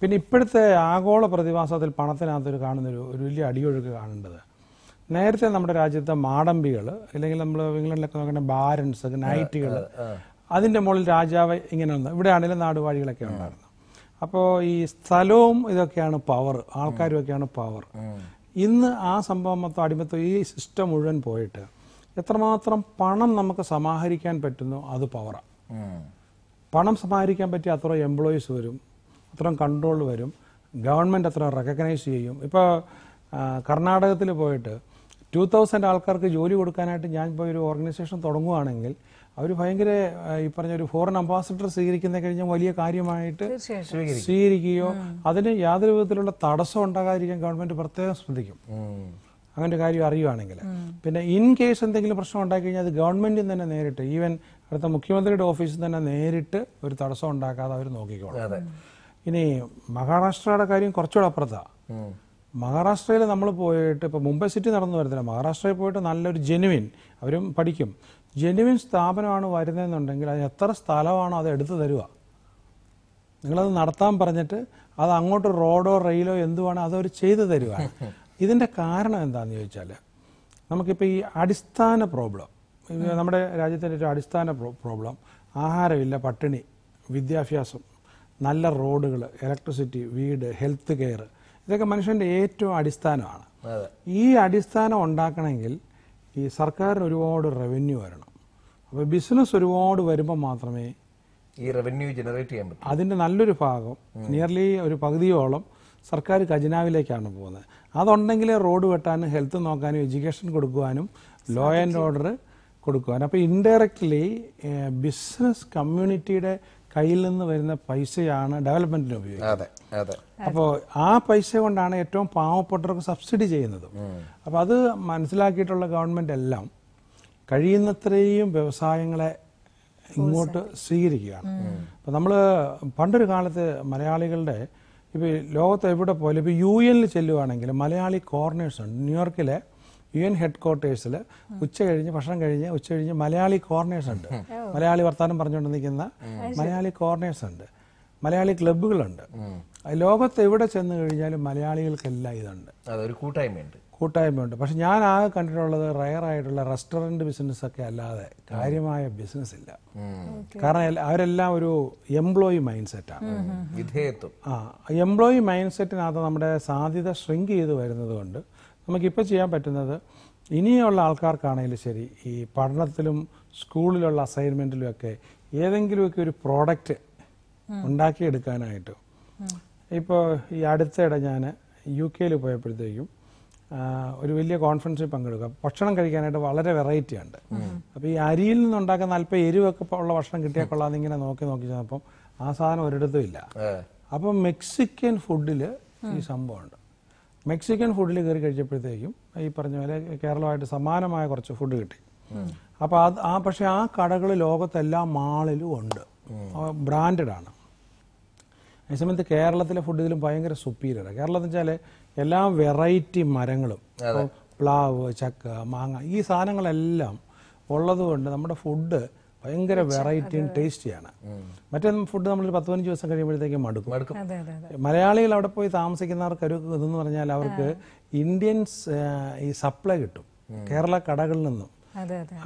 പിന്നെ ഇപ്പോഴത്തെ ആഗോള പ്രതിഭാസത്തിൽ പണത്തിനകത്തൊരു കാണുന്നൊരു ഒരു വലിയ അടിയൊഴുക്ക് കാണേണ്ടത് നേരത്തെ നമ്മുടെ രാജ്യത്തെ മാടമ്പികൾ അല്ലെങ്കിൽ നമ്മൾ ഇംഗ്ലണ്ടിലൊക്കെ നോക്കണ ബാരൻസ് നൈറ്റുകൾ അതിൻ്റെ മുകളിൽ രാജാവ് ഇങ്ങനെ ഒന്ന് ഇവിടെ ആണെങ്കിലും നാടുവാഴികളൊക്കെ ഉണ്ടായിരുന്നു അപ്പോൾ ഈ സ്ഥലവും ഇതൊക്കെയാണ് പവർ ആൾക്കാരും ഒക്കെയാണ് പവർ ഇന്ന് ആ സംഭവം മൊത്തം അടിമത്തം ഈ സിസ്റ്റം മുഴുവൻ പോയിട്ട് എത്രമാത്രം പണം നമുക്ക് സമാഹരിക്കാൻ പറ്റുന്നു അത് പവറാണ് പണം സമാഹരിക്കാൻ പറ്റിയ അത്ര എംപ്ലോയീസ് വരും അത്രയും കൺട്രോൾ വരും ഗവൺമെൻറ് അത്ര റെക്കഗ്നൈസ് ചെയ്യും ഇപ്പോൾ കർണാടകത്തിൽ പോയിട്ട് ടു തൗസൻഡ് ആൾക്കാർക്ക് ജോലി കൊടുക്കാനായിട്ട് ഞാൻ ഇപ്പോൾ ഒരു ഓർഗനൈസേഷൻ തുടങ്ങുകയാണെങ്കിൽ അവർ ഭയങ്കര ഈ പറഞ്ഞ ഒരു ഫോറിൻ അംബാസഡർ സ്വീകരിക്കുന്ന കഴിഞ്ഞാൽ വലിയ കാര്യമായിട്ട് സ്വീകരിക്കുകയോ അതിന് യാതൊരു വിധത്തിലുള്ള തടസ്സം ഉണ്ടാകാതിരിക്കാൻ ഗവൺമെന്റ് പ്രത്യേകം ശ്രദ്ധിക്കും അങ്ങനെ കാര്യം അറിയുവാണെങ്കിൽ പിന്നെ ഇൻ കേസ് എന്തെങ്കിലും പ്രശ്നം ഉണ്ടാക്കി കഴിഞ്ഞാൽ അത് ഗവൺമെന്റിൽ തന്നെ നേരിട്ട് ഈവൻ അടുത്ത മുഖ്യമന്ത്രിയുടെ ഓഫീസിൽ തന്നെ നേരിട്ട് ഒരു തടസ്സം ഉണ്ടാക്കാതെ അവർ നോക്കിക്കോളും ഇനി മഹാരാഷ്ട്രയുടെ കാര്യം കുറച്ചുകൂടെ അപ്പുറത്താണ് മഹാരാഷ്ട്രയിൽ നമ്മൾ പോയിട്ട് ഇപ്പോൾ മുംബൈ സിറ്റി നടന്നു വരുന്നില്ല മഹാരാഷ്ട്രയിൽ പോയിട്ട് നല്ലൊരു ജെനുവിൻ അവരും പഠിക്കും ജെനുവിൻ സ്ഥാപനമാണ് വരുന്നതെന്നുണ്ടെങ്കിൽ അത് എത്ര സ്ഥലമാണോ അത് എടുത്തു തരിക നിങ്ങളത് നടത്താൻ പറഞ്ഞിട്ട് അത് അങ്ങോട്ട് റോഡോ റെയിലോ എന്തുവാണോ അതവർ ചെയ്തു തരിക ഇതിൻ്റെ കാരണം എന്താണെന്ന് ചോദിച്ചാൽ നമുക്കിപ്പോൾ ഈ അടിസ്ഥാന പ്രോബ്ലം നമ്മുടെ രാജ്യത്തിൻ്റെ ഒരു അടിസ്ഥാന പ്രോബ്ലം ആഹാരമില്ല പട്ടിണി വിദ്യാഭ്യാസം നല്ല റോഡുകൾ ഇലക്ട്രിസിറ്റി വീട് ഹെൽത്ത് കെയർ ഇതൊക്കെ മനുഷ്യന്റെ ഏറ്റവും അടിസ്ഥാനമാണ് ഈ അടിസ്ഥാനം ഉണ്ടാക്കണമെങ്കിൽ ഈ സർക്കാരിന് ഒരുപാട് റവന്യൂ വരണം അപ്പോൾ ബിസിനസ് ഒരുപാട് വരുമ്പോൾ മാത്രമേ ഈ റവന്യൂ ജനറേറ്റ് ചെയ്യാൻ പറ്റും അതിൻ്റെ നല്ലൊരു ഭാഗം നിയർലി ഒരു പകുതിയോളം സർക്കാർ ഖജനാവിലേക്കാണ് പോകുന്നത് അതുണ്ടെങ്കിലേ റോഡ് വെട്ടാനും ഹെൽത്ത് നോക്കാനും എഡ്യൂക്കേഷൻ കൊടുക്കുവാനും ലോ ആൻഡ് ഓർഡർ കൊടുക്കുവാനും അപ്പോൾ ഇൻഡയറക്റ്റ്ലി ബിസിനസ് കമ്മ്യൂണിറ്റിയുടെ കയ്യിൽ നിന്ന് വരുന്ന പൈസയാണ് ഡെവലപ്മെന്റിന് ഉപയോഗിക്കുന്നത് അപ്പോൾ ആ പൈസ കൊണ്ടാണ് ഏറ്റവും പാവപ്പെട്ടവർക്ക് സബ്സിഡി ചെയ്യുന്നത് അപ്പോൾ അത് മനസ്സിലാക്കിയിട്ടുള്ള ഗവൺമെന്റ് എല്ലാം കഴിയുന്നത്രയും വ്യവസായങ്ങളെ ഇങ്ങോട്ട് സ്വീകരിക്കുകയാണ് അപ്പോൾ നമ്മൾ പണ്ടൊരു കാലത്ത് മലയാളികളുടെ ഇപ്പോൾ ലോകത്ത് എവിടെ പോയാലും ഇപ്പോൾ യു എനിൽ ചെല്ലുവാണെങ്കിൽ മലയാളി കോർണേഴ്സ് ഉണ്ട് ന്യൂയോർക്കിലെ യു എൻ ഹെഡ് ക്വാർട്ടേഴ്സിൽ ഉച്ച കഴിഞ്ഞ് ഭക്ഷണം കഴിഞ്ഞ് ഉച്ച കഴിഞ്ഞ് മലയാളി കോർണേഴ്സ് ഉണ്ട് മലയാളി വർത്താനം പറഞ്ഞുകൊണ്ട് നിൽക്കുന്ന മലയാളി കോർണേഴ്സ് ഉണ്ട് മലയാളി ക്ലബുകളുണ്ട് ലോകത്ത് എവിടെ ചെന്ന് കഴിഞ്ഞാലും മലയാളികൾക്കെല്ലാം ഇതുണ്ട് അതൊരു കൂട്ടായ്മയുണ്ട് കൂട്ടായ്മയുണ്ട് പക്ഷെ ഞാൻ ആകെ കണ്ടിട്ടുള്ളത് റയർ ആയിട്ടുള്ള റെസ്റ്റോറൻറ്റ് ബിസിനസ് ഒക്കെ അല്ലാതെ കാര്യമായ ബിസിനസ് ഇല്ല കാരണം അവരെല്ലാം ഒരു എംപ്ലോയി മൈൻഡ് സെറ്റാണ് വിധേയത്വം ആ എംപ്ലോയി മൈൻഡ് സെറ്റിനകത്ത് നമ്മുടെ സാധ്യത ഷ്രിങ്ക് ചെയ്ത് വരുന്നത് കൊണ്ട് നമുക്കിപ്പോൾ ചെയ്യാൻ പറ്റുന്നത് ഇനിയുള്ള ആൾക്കാർക്കാണെങ്കിലും ശരി ഈ പഠനത്തിലും സ്കൂളിലുള്ള അസൈൻമെൻറ്റിലും ഒക്കെ ഏതെങ്കിലുമൊക്കെ ഒരു പ്രോഡക്റ്റ് ഉണ്ടാക്കിയെടുക്കാനായിട്ട് ഇപ്പോൾ ഈ അടുത്തിടെ ഞാൻ യു കെയിൽ പോയപ്പോഴത്തേക്കും ഒരു വലിയ കോൺഫറൻസിൽ പങ്കെടുക്കുക ഭക്ഷണം കഴിക്കാനായിട്ട് വളരെ വെറൈറ്റി ഉണ്ട് അപ്പോൾ ഈ അരിയിൽ നിന്നുണ്ടാക്കുന്ന അല്പം എരിവൊക്കെ ഉള്ള ഭക്ഷണം കിട്ടിയാൽ കൊള്ളാന്ന് ഇങ്ങനെ നോക്കി നോക്കി ചെന്നപ്പം ആ സാധനം ഒരിടത്തും ഇല്ല അപ്പം മെക്സിക്കൻ ഫുഡിൽ ഈ സംഭവമുണ്ട് മെക്സിക്കൻ ഫുഡിൽ കയറി കഴിച്ചപ്പോഴത്തേക്കും ഈ പറഞ്ഞ പോലെ കേരളമായിട്ട് സമാനമായ കുറച്ച് ഫുഡ് കിട്ടി അപ്പോൾ അത് ആ പക്ഷേ ആ കടകൾ ലോകത്തെല്ലാ മാളിലും ഉണ്ട് ആണ് അതേ സമയത്ത് കേരളത്തിലെ ഫുഡ് ഇതിലും ഭയങ്കര സുപ്പീരിയർ കേരളം എന്ന് വെച്ചാൽ എല്ലാ വെറൈറ്റി മരങ്ങളും പ്ലാവ് ചക്ക മാങ്ങ ഈ സാധനങ്ങളെല്ലാം ഉള്ളതുകൊണ്ട് നമ്മുടെ ഫുഡ് ഭയങ്കര വെറൈറ്റിയും ടേസ്റ്റിയാണ് മറ്റേ ഫുഡ് നമ്മൾ പത്ത് പതിനഞ്ച് ദിവസം കഴിയുമ്പോഴത്തേക്കും മടുക്കും മടുക്കും മലയാളികൾ അവിടെ പോയി താമസിക്കുന്നവർക്ക് ഒരു ഇതെന്ന് പറഞ്ഞാൽ അവർക്ക് ഇന്ത്യൻസ് ഈ സപ്ലൈ കിട്ടും കേരള കടകളിൽ നിന്നും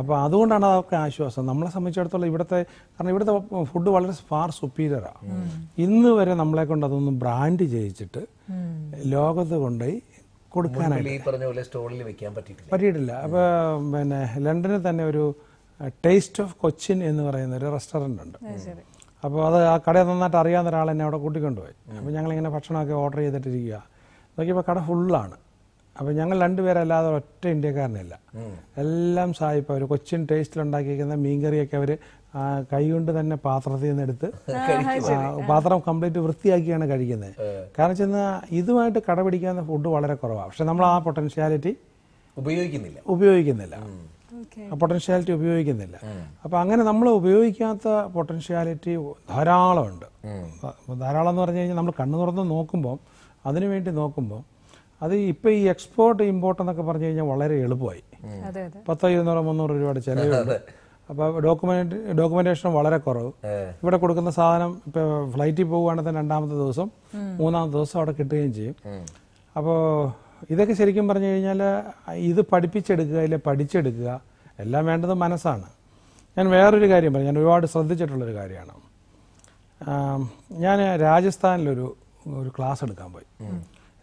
അപ്പോൾ അതുകൊണ്ടാണ് അവർക്ക് ആശ്വാസം നമ്മളെ സംബന്ധിച്ചിടത്തോളം ഇവിടുത്തെ കാരണം ഇവിടുത്തെ ഫുഡ് വളരെ ഫാർ സുപ്പീരിയറാണ് ഇന്ന് വരെ നമ്മളെ കൊണ്ട് അതൊന്ന് ബ്രാൻഡ് ചെയ്യിച്ചിട്ട് ലോകത്ത് കൊണ്ടുപോയി കൊടുക്കാനായിട്ട് പറ്റിയിട്ടില്ല അപ്പോൾ പിന്നെ ലണ്ടനിൽ തന്നെ ഒരു ടേസ്റ്റ് ഓഫ് കൊച്ചിൻ എന്ന് പറയുന്ന ഒരു റെസ്റ്റോറൻ്റ് ഉണ്ട് അപ്പോൾ അത് ആ കട നന്നായിട്ട് അറിയാവുന്ന ഒരാൾ എന്നെ അവിടെ കൂട്ടിക്കൊണ്ടുപോയി അപ്പോൾ ഞങ്ങളിങ്ങനെ ഭക്ഷണമൊക്കെ ഓർഡർ ചെയ്തിട്ടിരിക്കുക നോക്കിയപ്പോൾ കട ഫുള്ളാണ് അപ്പോൾ ഞങ്ങൾ രണ്ടുപേരല്ലാതെ ഒറ്റ ഇന്ത്യക്കാരനല്ല എല്ലാം സായിപ്പ് അവർ കൊച്ചിൻ ടേസ്റ്റിൽ ഉണ്ടാക്കിയിരിക്കുന്ന മീൻകറിയൊക്കെ അവർ കൈകൊണ്ട് തന്നെ പാത്രത്തിൽ നിന്ന് എടുത്ത് പാത്രം കംപ്ലീറ്റ് വൃത്തിയാക്കിയാണ് കഴിക്കുന്നത് കാരണം വെച്ചാൽ ഇതുമായിട്ട് കടപിടിക്കാവുന്ന ഫുഡ് വളരെ കുറവാണ് പക്ഷെ നമ്മൾ ആ പൊട്ടൻഷ്യാലിറ്റി ഉപയോഗിക്കുന്നില്ല ഉപയോഗിക്കുന്നില്ല പൊട്ടൻഷ്യാലിറ്റി ഉപയോഗിക്കുന്നില്ല അപ്പോൾ അങ്ങനെ നമ്മൾ ഉപയോഗിക്കാത്ത പൊട്ടൻഷ്യാലിറ്റി ധാരാളമുണ്ട് ധാരാളം എന്ന് പറഞ്ഞു കഴിഞ്ഞാൽ നമ്മൾ കണ്ണു തുറന്ന് നോക്കുമ്പോൾ അതിനു വേണ്ടി നോക്കുമ്പോൾ അത് ഇപ്പൊ ഈ എക്സ്പോർട്ട് ഇമ്പോർട്ട് എന്നൊക്കെ പറഞ്ഞു കഴിഞ്ഞാൽ വളരെ എളുപ്പമായി പത്തോ ഇരുന്നൂറോ മുന്നൂറ് രൂപയുടെ ചിലവുണ്ട് അപ്പോൾ ഡോക്യുമെന്റ് ഡോക്യുമെന്റേഷൻ വളരെ കുറവ് ഇവിടെ കൊടുക്കുന്ന സാധനം ഇപ്പൊ ഫ്ലൈറ്റിൽ പോകുവാണെങ്കിൽ രണ്ടാമത്തെ ദിവസം മൂന്നാമത്തെ ദിവസം അവിടെ കിട്ടുകയും ചെയ്യും അപ്പോൾ ഇതൊക്കെ ശരിക്കും പറഞ്ഞു കഴിഞ്ഞാൽ ഇത് പഠിപ്പിച്ചെടുക്കുക ഇല്ലെ പഠിച്ചെടുക്കുക എല്ലാം വേണ്ടത് മനസ്സാണ് ഞാൻ വേറൊരു കാര്യം പറഞ്ഞു ഞാൻ ഒരുപാട് ശ്രദ്ധിച്ചിട്ടുള്ളൊരു കാര്യമാണ് ഞാൻ രാജസ്ഥാനിലൊരു ഒരു ക്ലാസ് എടുക്കാൻ പോയി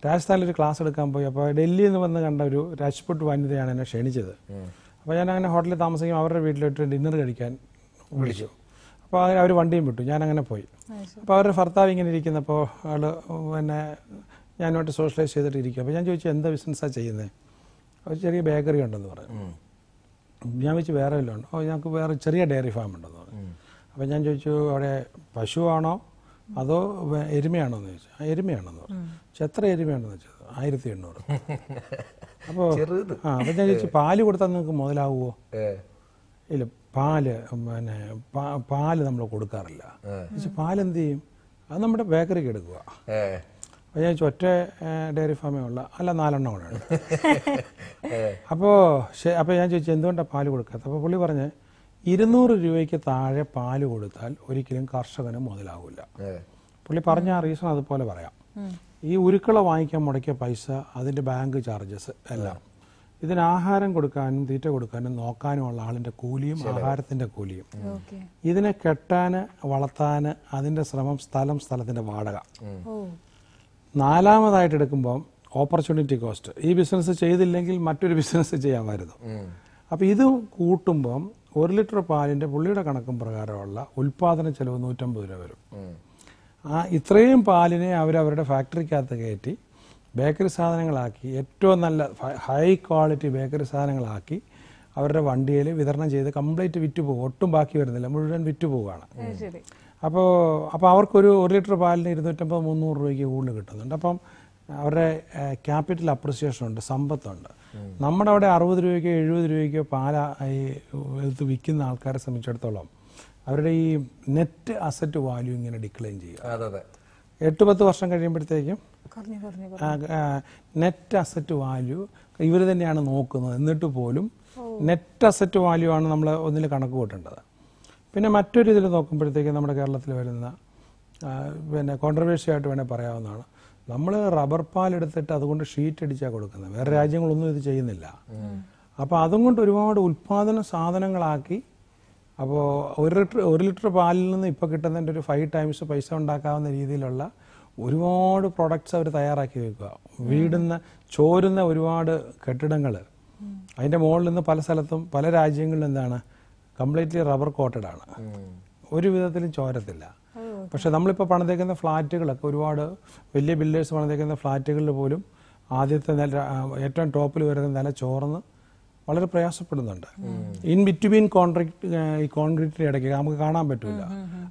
രാജസ്ഥാനിലൊരു ക്ലാസ് എടുക്കാൻ പോയി അപ്പോൾ ഡൽഹിയിൽ നിന്ന് വന്ന് കണ്ട ഒരു രാജ്പുട്ട് വനിതയാണ് എന്നെ ക്ഷണിച്ചത് അപ്പോൾ ഞാൻ അങ്ങനെ ഹോട്ടലിൽ താമസിക്കും അവരുടെ വീട്ടിലോട്ട് ഡിന്നർ കഴിക്കാൻ വിളിച്ചു അപ്പോൾ അവർ വണ്ടിയും വിട്ടു ഞാൻ അങ്ങനെ പോയി അപ്പോൾ അവരുടെ ഭർത്താവ് ഇങ്ങനെ ഇരിക്കുന്നപ്പോൾ ആൾ പിന്നെ ഞാനുമായിട്ട് സോഷ്യലൈസ് ചെയ്തിട്ട് അപ്പോൾ ഞാൻ ചോദിച്ചു എന്താ ബിസിനസ്സാണ് ചെയ്യുന്നത് ഒരു ചെറിയ ബേക്കറി ഉണ്ടെന്ന് പറഞ്ഞു ഞാൻ വെച്ച് വേറെ വല്ലതും ഉണ്ടോ ഞങ്ങൾക്ക് വേറെ ചെറിയ ഡയറി ഫാം ഉണ്ടെന്ന് പറഞ്ഞു അപ്പോൾ ഞാൻ ചോദിച്ചു അവിടെ പശുവാണോ അതോ എരുമയാണോ എന്ന് ചോദിച്ചു ആ എരുമയാണെന്ന് പറഞ്ഞു എത്ര എരുമയാണെന്ന് വെച്ചത് ആയിരത്തി എണ്ണൂറ് അപ്പോൾ ആ അപ്പം ഞാൻ ചോദിച്ചു പാല് കൊടുത്താൽ നിങ്ങൾക്ക് മുതലാവുമോ ഇല്ല പാല് പിന്നെ പാല് നമ്മൾ കൊടുക്കാറില്ല പാലെന്ത് ചെയ്യും അത് നമ്മുടെ ബേക്കറിക്ക് എടുക്കുക അപ്പോൾ ഞാൻ ഒറ്റ ഡയറി ഫാമേ ഉള്ള അല്ല നാലെണ്ണം കൂടെ അപ്പോൾ അപ്പോൾ ഞാൻ ചോദിച്ചു എന്തുകൊണ്ടാണ് പാല് കൊടുക്കാത്തത് അപ്പോൾ പുള്ളി പറഞ്ഞ് ഇരുന്നൂറ് രൂപയ്ക്ക് താഴെ പാല് കൊടുത്താൽ ഒരിക്കലും കർഷകന് മുതലാവില്ല പുള്ളി പറഞ്ഞ ആ റീസൺ അതുപോലെ പറയാം ഈ ഉരുക്കള വാങ്ങിക്കാൻ മുടക്കിയ പൈസ അതിൻ്റെ ബാങ്ക് ചാർജസ് എല്ലാം ഇതിന് ആഹാരം കൊടുക്കാനും തീറ്റ കൊടുക്കാനും നോക്കാനുമുള്ള ആളിന്റെ കൂലിയും ആഹാരത്തിന്റെ കൂലിയും ഇതിനെ കെട്ടാന് വളർത്താന് അതിന്റെ ശ്രമം സ്ഥലം സ്ഥലത്തിന്റെ വാടക നാലാമതായിട്ട് എടുക്കുമ്പോൾ ഓപ്പർച്യൂണിറ്റി കോസ്റ്റ് ഈ ബിസിനസ് ചെയ്തില്ലെങ്കിൽ മറ്റൊരു ബിസിനസ് ചെയ്യാമായിരുന്നു അപ്പോൾ ഇത് കൂട്ടുമ്പം ഒരു ലിറ്റർ പാലിൻ്റെ പുള്ളിയുടെ കണക്കും പ്രകാരമുള്ള ഉൽപ്പാദന ചെലവ് നൂറ്റമ്പത് രൂപ വരും ആ ഇത്രയും പാലിനെ അവരവരുടെ ഫാക്ടറിക്കകത്ത് കയറ്റി ബേക്കറി സാധനങ്ങളാക്കി ഏറ്റവും നല്ല ഹൈ ക്വാളിറ്റി ബേക്കറി സാധനങ്ങളാക്കി അവരുടെ വണ്ടിയിൽ വിതരണം ചെയ്ത് കംപ്ലീറ്റ് വിറ്റ് പോകും ഒട്ടും ബാക്കി വരുന്നില്ല മുഴുവൻ വിറ്റ് പോവുകയാണ് അപ്പോൾ അപ്പോൾ അവർക്കൊരു ഒരു ലിറ്റർ പാലിന് ഇരുന്നൂറ്റമ്പത് മുന്നൂറ് രൂപയ്ക്ക് കൂടുതൽ കിട്ടുന്നുണ്ട് അപ്പം അവരുടെ ക്യാപിറ്റൽ അപ്രിസിയേഷൻ ഉണ്ട് സമ്പത്തുണ്ട് നമ്മുടെ അവിടെ അറുപത് രൂപയ്ക്കോ എഴുപത് രൂപയ്ക്കോ പാല എടുത്ത് വിൽക്കുന്ന ആൾക്കാരെ സംബന്ധിച്ചിടത്തോളം അവരുടെ ഈ നെറ്റ് അസറ്റ് വാല്യൂ ഇങ്ങനെ ഡിക്ലൈൻ ചെയ്യും എട്ട് പത്ത് വർഷം കഴിയുമ്പോഴത്തേക്കും നെറ്റ് അസറ്റ് വാല്യൂ ഇവർ തന്നെയാണ് നോക്കുന്നത് എന്നിട്ട് പോലും നെറ്റ് അസറ്റ് വാല്യൂ ആണ് നമ്മൾ ഒന്നിൽ കണക്ക് കൂട്ടേണ്ടത് പിന്നെ മറ്റൊരു ഇതിൽ നോക്കുമ്പോഴത്തേക്കും നമ്മുടെ കേരളത്തിൽ വരുന്ന പിന്നെ കോൺട്രവേഴ്സി ആയിട്ട് വേണേൽ പറയാവുന്നതാണ് നമ്മൾ റബ്ബർ പാൽ എടുത്തിട്ട് അതുകൊണ്ട് ഷീറ്റ് അടിച്ചാൽ കൊടുക്കുന്നത് വേറെ രാജ്യങ്ങളൊന്നും ഇത് ചെയ്യുന്നില്ല അപ്പോൾ അതും കൊണ്ട് ഒരുപാട് ഉൽപാദന സാധനങ്ങളാക്കി അപ്പോൾ ഒരു ലിറ്റർ ഒരു ലിറ്റർ പാലിൽ നിന്ന് ഇപ്പോൾ കിട്ടുന്നതിൻ്റെ ഒരു ഫൈവ് ടൈംസ് പൈസ ഉണ്ടാക്കാവുന്ന രീതിയിലുള്ള ഒരുപാട് പ്രൊഡക്ട്സ് അവർ തയ്യാറാക്കി വെക്കുക വീടുന്ന ചോരുന്ന ഒരുപാട് കെട്ടിടങ്ങൾ അതിൻ്റെ മുകളിൽ നിന്ന് പല സ്ഥലത്തും പല രാജ്യങ്ങളിലും എന്താണ് കംപ്ലീറ്റ്ലി റബ്ബർ കോട്ടഡ് ആണ് ഒരു വിധത്തിലും ചോരത്തില്ല പക്ഷെ നമ്മളിപ്പോൾ പണിതേക്കുന്ന ഫ്ലാറ്റുകളൊക്കെ ഒരുപാട് വലിയ ബിൽഡേഴ്സ് പണിതേക്കുന്ന ഫ്ളാറ്റുകളിൽ പോലും ആദ്യത്തെ നില ഏറ്റവും ടോപ്പിൽ വരുന്ന നില ചോർന്ന് വളരെ പ്രയാസപ്പെടുന്നുണ്ട് ഇൻ ബിറ്റ്വീൻ കോൺട്രാക്ട് ഈ കോൺക്രീറ്റിന്റെ ഇടയ്ക്ക് നമുക്ക് കാണാൻ പറ്റില്ല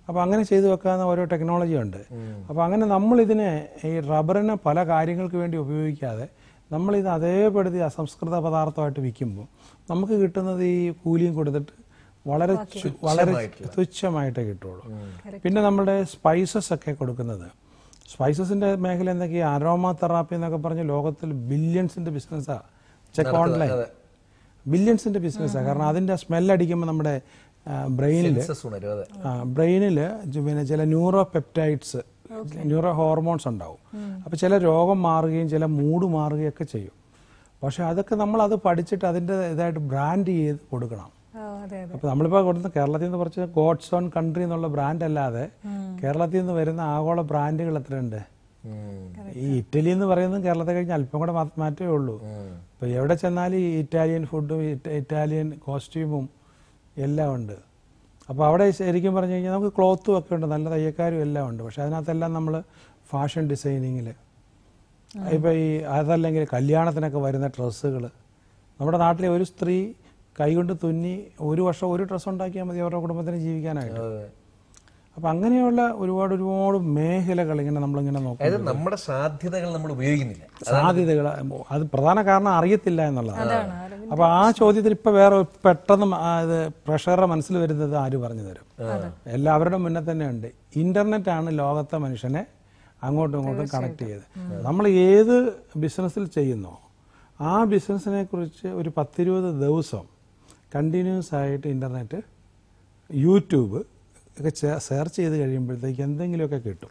അപ്പോൾ അങ്ങനെ ചെയ്തു വെക്കാവുന്ന ഓരോ ടെക്നോളജി ഉണ്ട് അപ്പോൾ അങ്ങനെ നമ്മൾ ഇതിനെ ഈ റബ്ബറിനെ പല കാര്യങ്ങൾക്ക് വേണ്ടി ഉപയോഗിക്കാതെ നമ്മളിത് അതേപടി അസംസ്കൃത പദാർത്ഥമായിട്ട് വിൽക്കുമ്പോൾ നമുക്ക് കിട്ടുന്നത് ഈ കൂലിയും കൊടുത്തിട്ട് വളരെ വളരെ തുച്ഛമായിട്ടേ കിട്ടുള്ളൂ പിന്നെ നമ്മുടെ സ്പൈസസ് ഒക്കെ കൊടുക്കുന്നത് സ്പൈസസിന്റെ മേഖല എന്തൊക്കെയാ അരോമ തെറാപ്പി എന്നൊക്കെ പറഞ്ഞ് ലോകത്തിൽ ബില്യൺസിന്റെ ബിസിനസ്സാണ് ചെക്ക് ഓൺലൈൻ ബില്യൺസിന്റെ ബിസിനസ്സാണ് കാരണം അതിന്റെ അടിക്കുമ്പോൾ നമ്മുടെ ബ്രെയിനിൽ ബ്രെയിനിൽ പിന്നെ ചില ന്യൂറോ പെപ്റ്റൈഡ്സ് ന്യൂറോ ഹോർമോൺസ് ഉണ്ടാവും അപ്പോൾ ചില രോഗം മാറുകയും ചില മൂഡ് മാറുകയൊക്കെ ചെയ്യും പക്ഷെ അതൊക്കെ നമ്മൾ അത് പഠിച്ചിട്ട് അതിൻ്റെ ഇതായിട്ട് ബ്രാൻഡ് ചെയ്ത് കൊടുക്കണം അപ്പോൾ നമ്മളിപ്പോ കൊടുത്ത കേരളത്തിൽ നിന്ന് കുറച്ച് ഗോഡ്സ് ഓൺ കൺട്രി എന്നുള്ള ബ്രാൻഡ് അല്ലാതെ കേരളത്തിൽ നിന്ന് വരുന്ന ആഗോള ബ്രാൻഡുകൾ എത്രയുണ്ട് ഈ ഇറ്റലി എന്ന് പറയുന്നത് കേരളത്തെ കഴിഞ്ഞ് അല്പം കൂടെ മാറ്റമേ ഉള്ളൂ ഇപ്പോൾ എവിടെ ചെന്നാലും ഈ ഇറ്റാലിയൻ ഫുഡും ഇറ്റാലിയൻ കോസ്റ്റ്യൂമും എല്ലാം ഉണ്ട് അപ്പോൾ അവിടെ ശരിക്കും പറഞ്ഞു കഴിഞ്ഞാൽ നമുക്ക് ക്ലോത്തും ഒക്കെ ഉണ്ട് നല്ല തയ്യക്കാരും എല്ലാം ഉണ്ട് പക്ഷേ അതിനകത്തെല്ലാം നമ്മൾ ഫാഷൻ ഡിസൈനിങ്ങില് ഇപ്പൊ ഈ അതല്ലെങ്കിൽ കല്യാണത്തിനൊക്കെ വരുന്ന ഡ്രസ്സുകൾ നമ്മുടെ നാട്ടിലെ ഒരു സ്ത്രീ കൈകൊണ്ട് തുന്നി ഒരു വർഷം ഒരു ഡ്രസ്സ് ഉണ്ടാക്കിയാൽ മതി അവരുടെ കുടുംബത്തിന് ജീവിക്കാനായിട്ട് അപ്പം അങ്ങനെയുള്ള ഒരുപാട് ഒരുപാട് മേഖലകൾ ഇങ്ങനെ നമ്മളിങ്ങനെ നോക്കും നമ്മുടെ സാധ്യതകൾ നമ്മൾ ഉപയോഗിക്കുന്നില്ല സാധ്യതകൾ അത് പ്രധാന കാരണം അറിയത്തില്ല എന്നുള്ളതാണ് അപ്പോൾ ആ ചോദ്യത്തിൽ ഇപ്പോൾ വേറെ പെട്ടെന്ന് അത് പ്രഷറുടെ മനസ്സിൽ വരുന്നത് ആര് പറഞ്ഞു തരും എല്ലാവരുടെ മുന്നേ തന്നെ ഉണ്ട് ഇന്റർനെറ്റ് ആണ് ലോകത്തെ മനുഷ്യനെ അങ്ങോട്ടും ഇങ്ങോട്ടും കണക്ട് ചെയ്ത് നമ്മൾ ഏത് ബിസിനസ്സിൽ ചെയ്യുന്നോ ആ ബിസിനസ്സിനെ കുറിച്ച് ഒരു പത്തിരുപത് ദിവസം കണ്ടിന്യൂസ് ആയിട്ട് ഇൻ്റർനെറ്റ് യൂട്യൂബ് ഒക്കെ സെർച്ച് ചെയ്ത് കഴിയുമ്പോഴത്തേക്ക് എന്തെങ്കിലുമൊക്കെ കിട്ടും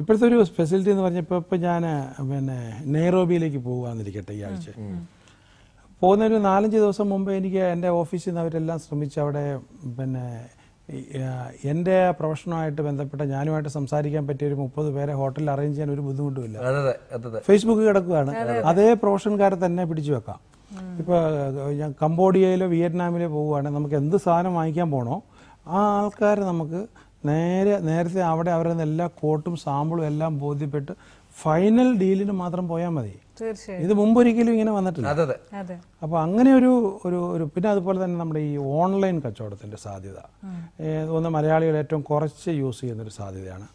ഇപ്പോഴത്തെ ഒരു ഫെസിലിറ്റി എന്ന് പറഞ്ഞപ്പോൾ ഇപ്പം ഞാൻ പിന്നെ നെയ്റോബിയിലേക്ക് പോകാമെന്നിരിക്കട്ടെ ഈ ആഴ്ച പോകുന്ന ഒരു നാലഞ്ച് ദിവസം മുമ്പ് എനിക്ക് എൻ്റെ ഓഫീസിൽ നിന്ന് അവരെല്ലാം ശ്രമിച്ച് അവിടെ പിന്നെ എൻ്റെ പ്രൊഫഷനുമായിട്ട് ബന്ധപ്പെട്ട ഞാനുമായിട്ട് സംസാരിക്കാൻ പറ്റിയ ഒരു മുപ്പത് പേരെ ഹോട്ടലിൽ അറേഞ്ച് ചെയ്യാൻ ഒരു ബുദ്ധിമുട്ടുമില്ല ഫേസ്ബുക്ക് കിടക്കുകയാണ് അതേ പ്രൊഫഷൻകാരെ തന്നെ പിടിച്ചു വെക്കാം ഇപ്പോൾ ഞാൻ കംബോഡിയയിലോ വിയറ്റ്നാമിലോ പോവുകയാണെങ്കിൽ നമുക്ക് എന്ത് സാധനം വാങ്ങിക്കാൻ പോണോ ആ ആൾക്കാർ നമുക്ക് നേരെ നേരത്തെ അവിടെ നിന്ന് എല്ലാ കോട്ടും സാമ്പിളും എല്ലാം ബോധ്യപ്പെട്ട് ഫൈനൽ ഡീലിന് മാത്രം പോയാൽ മതി ഇത് മുമ്പൊരിക്കലും ഇങ്ങനെ വന്നിട്ടില്ല അപ്പോൾ അങ്ങനെ ഒരു ഒരു ഒരു പിന്നെ അതുപോലെ തന്നെ നമ്മുടെ ഈ ഓൺലൈൻ കച്ചവടത്തിന്റെ സാധ്യത ഒന്ന് മലയാളികൾ ഏറ്റവും കുറച്ച് യൂസ് ചെയ്യുന്നൊരു സാധ്യതയാണ്